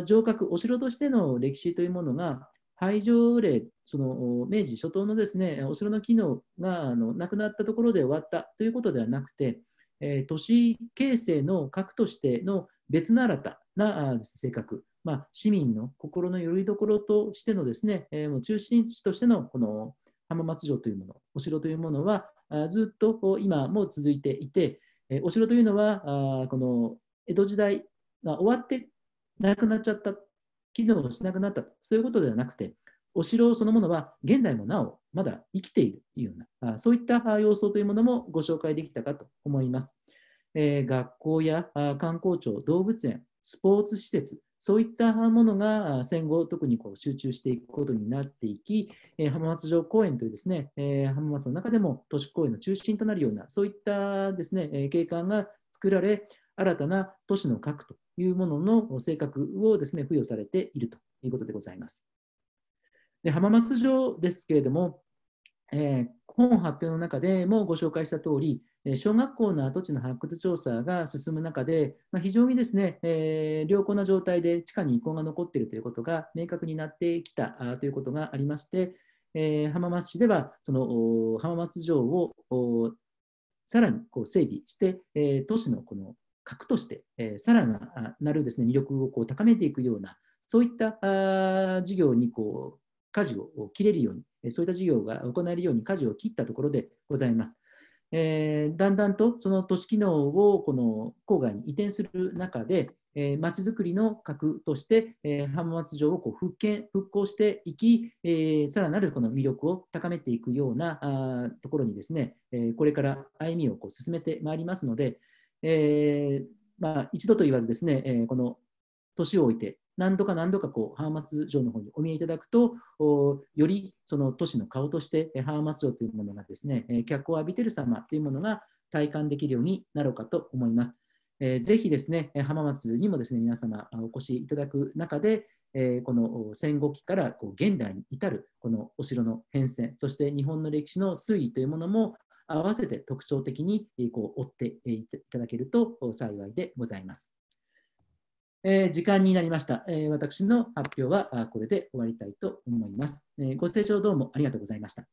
城郭、お城としての歴史というものが、廃城令、その明治初頭のですねお城の機能があのなくなったところで終わったということではなくて、えー、都市形成の核としての別の新たな性格、まあ、市民の心のよりどころとしてのですね、えー、もう中心地としてのこの浜松城というもの、お城というものはずっと今も続いていて、お城というのはこの江戸時代が終わってなくなっちゃった、機能しなくなった、そういうことではなくて、お城そのものは現在もなおまだ生きているというような、そういった様相というものもご紹介できたかと思います。えー、学校や観光庁、動物園、スポーツ施設、そういったものが戦後、特にこう集中していくことになっていき、えー、浜松城公園というですね、えー、浜松の中でも都市公園の中心となるような、そういったですね、え景観が作られ、新たな都市の核というものの性格をですね付与されているということでございます。で浜松城ですけれども、えー、本発表の中でもご紹介した通り、小学校の跡地の発掘調査が進む中で、まあ、非常にですね、えー、良好な状態で地下に遺構が残っているということが明確になってきたということがありまして、えー、浜松市ではその浜松城をさらにこう整備して、えー、都市のこの核として、えさらなるです、ね、魅力をこう高めていくような、そういったあ事業にこう舵を切れるように、そういった事業が行えるように舵を切ったところでございます。えー、だんだんとその都市機能をこの郊外に移転する中で、えー、づくりの核として、えー、浜松城をこう復権、復興していき、えー、さらなるこの魅力を高めていくようなあところにですね、えー、これから歩みをこう進めてまいりますので、えー、まあ、一度と言わずですね、えー、この年を置いて、何度か何度かこう浜松城の方にお見えいただくと、よりその都市の顔として、え浜松城というものがですね、えー、脚光を浴びている様というものが体感できるようになろうかと思います。えー、ぜひですね、浜松にもですね皆様お越しいただく中で、えー、この戦後期からこう現代に至るこのお城の変遷、そして日本の歴史の推移というものも合わせて特徴的にこう追っていただけると幸いでございます。え時間になりました、え私の発表はこれで終わりたいと思います、えご清聴どうもありがとうございました。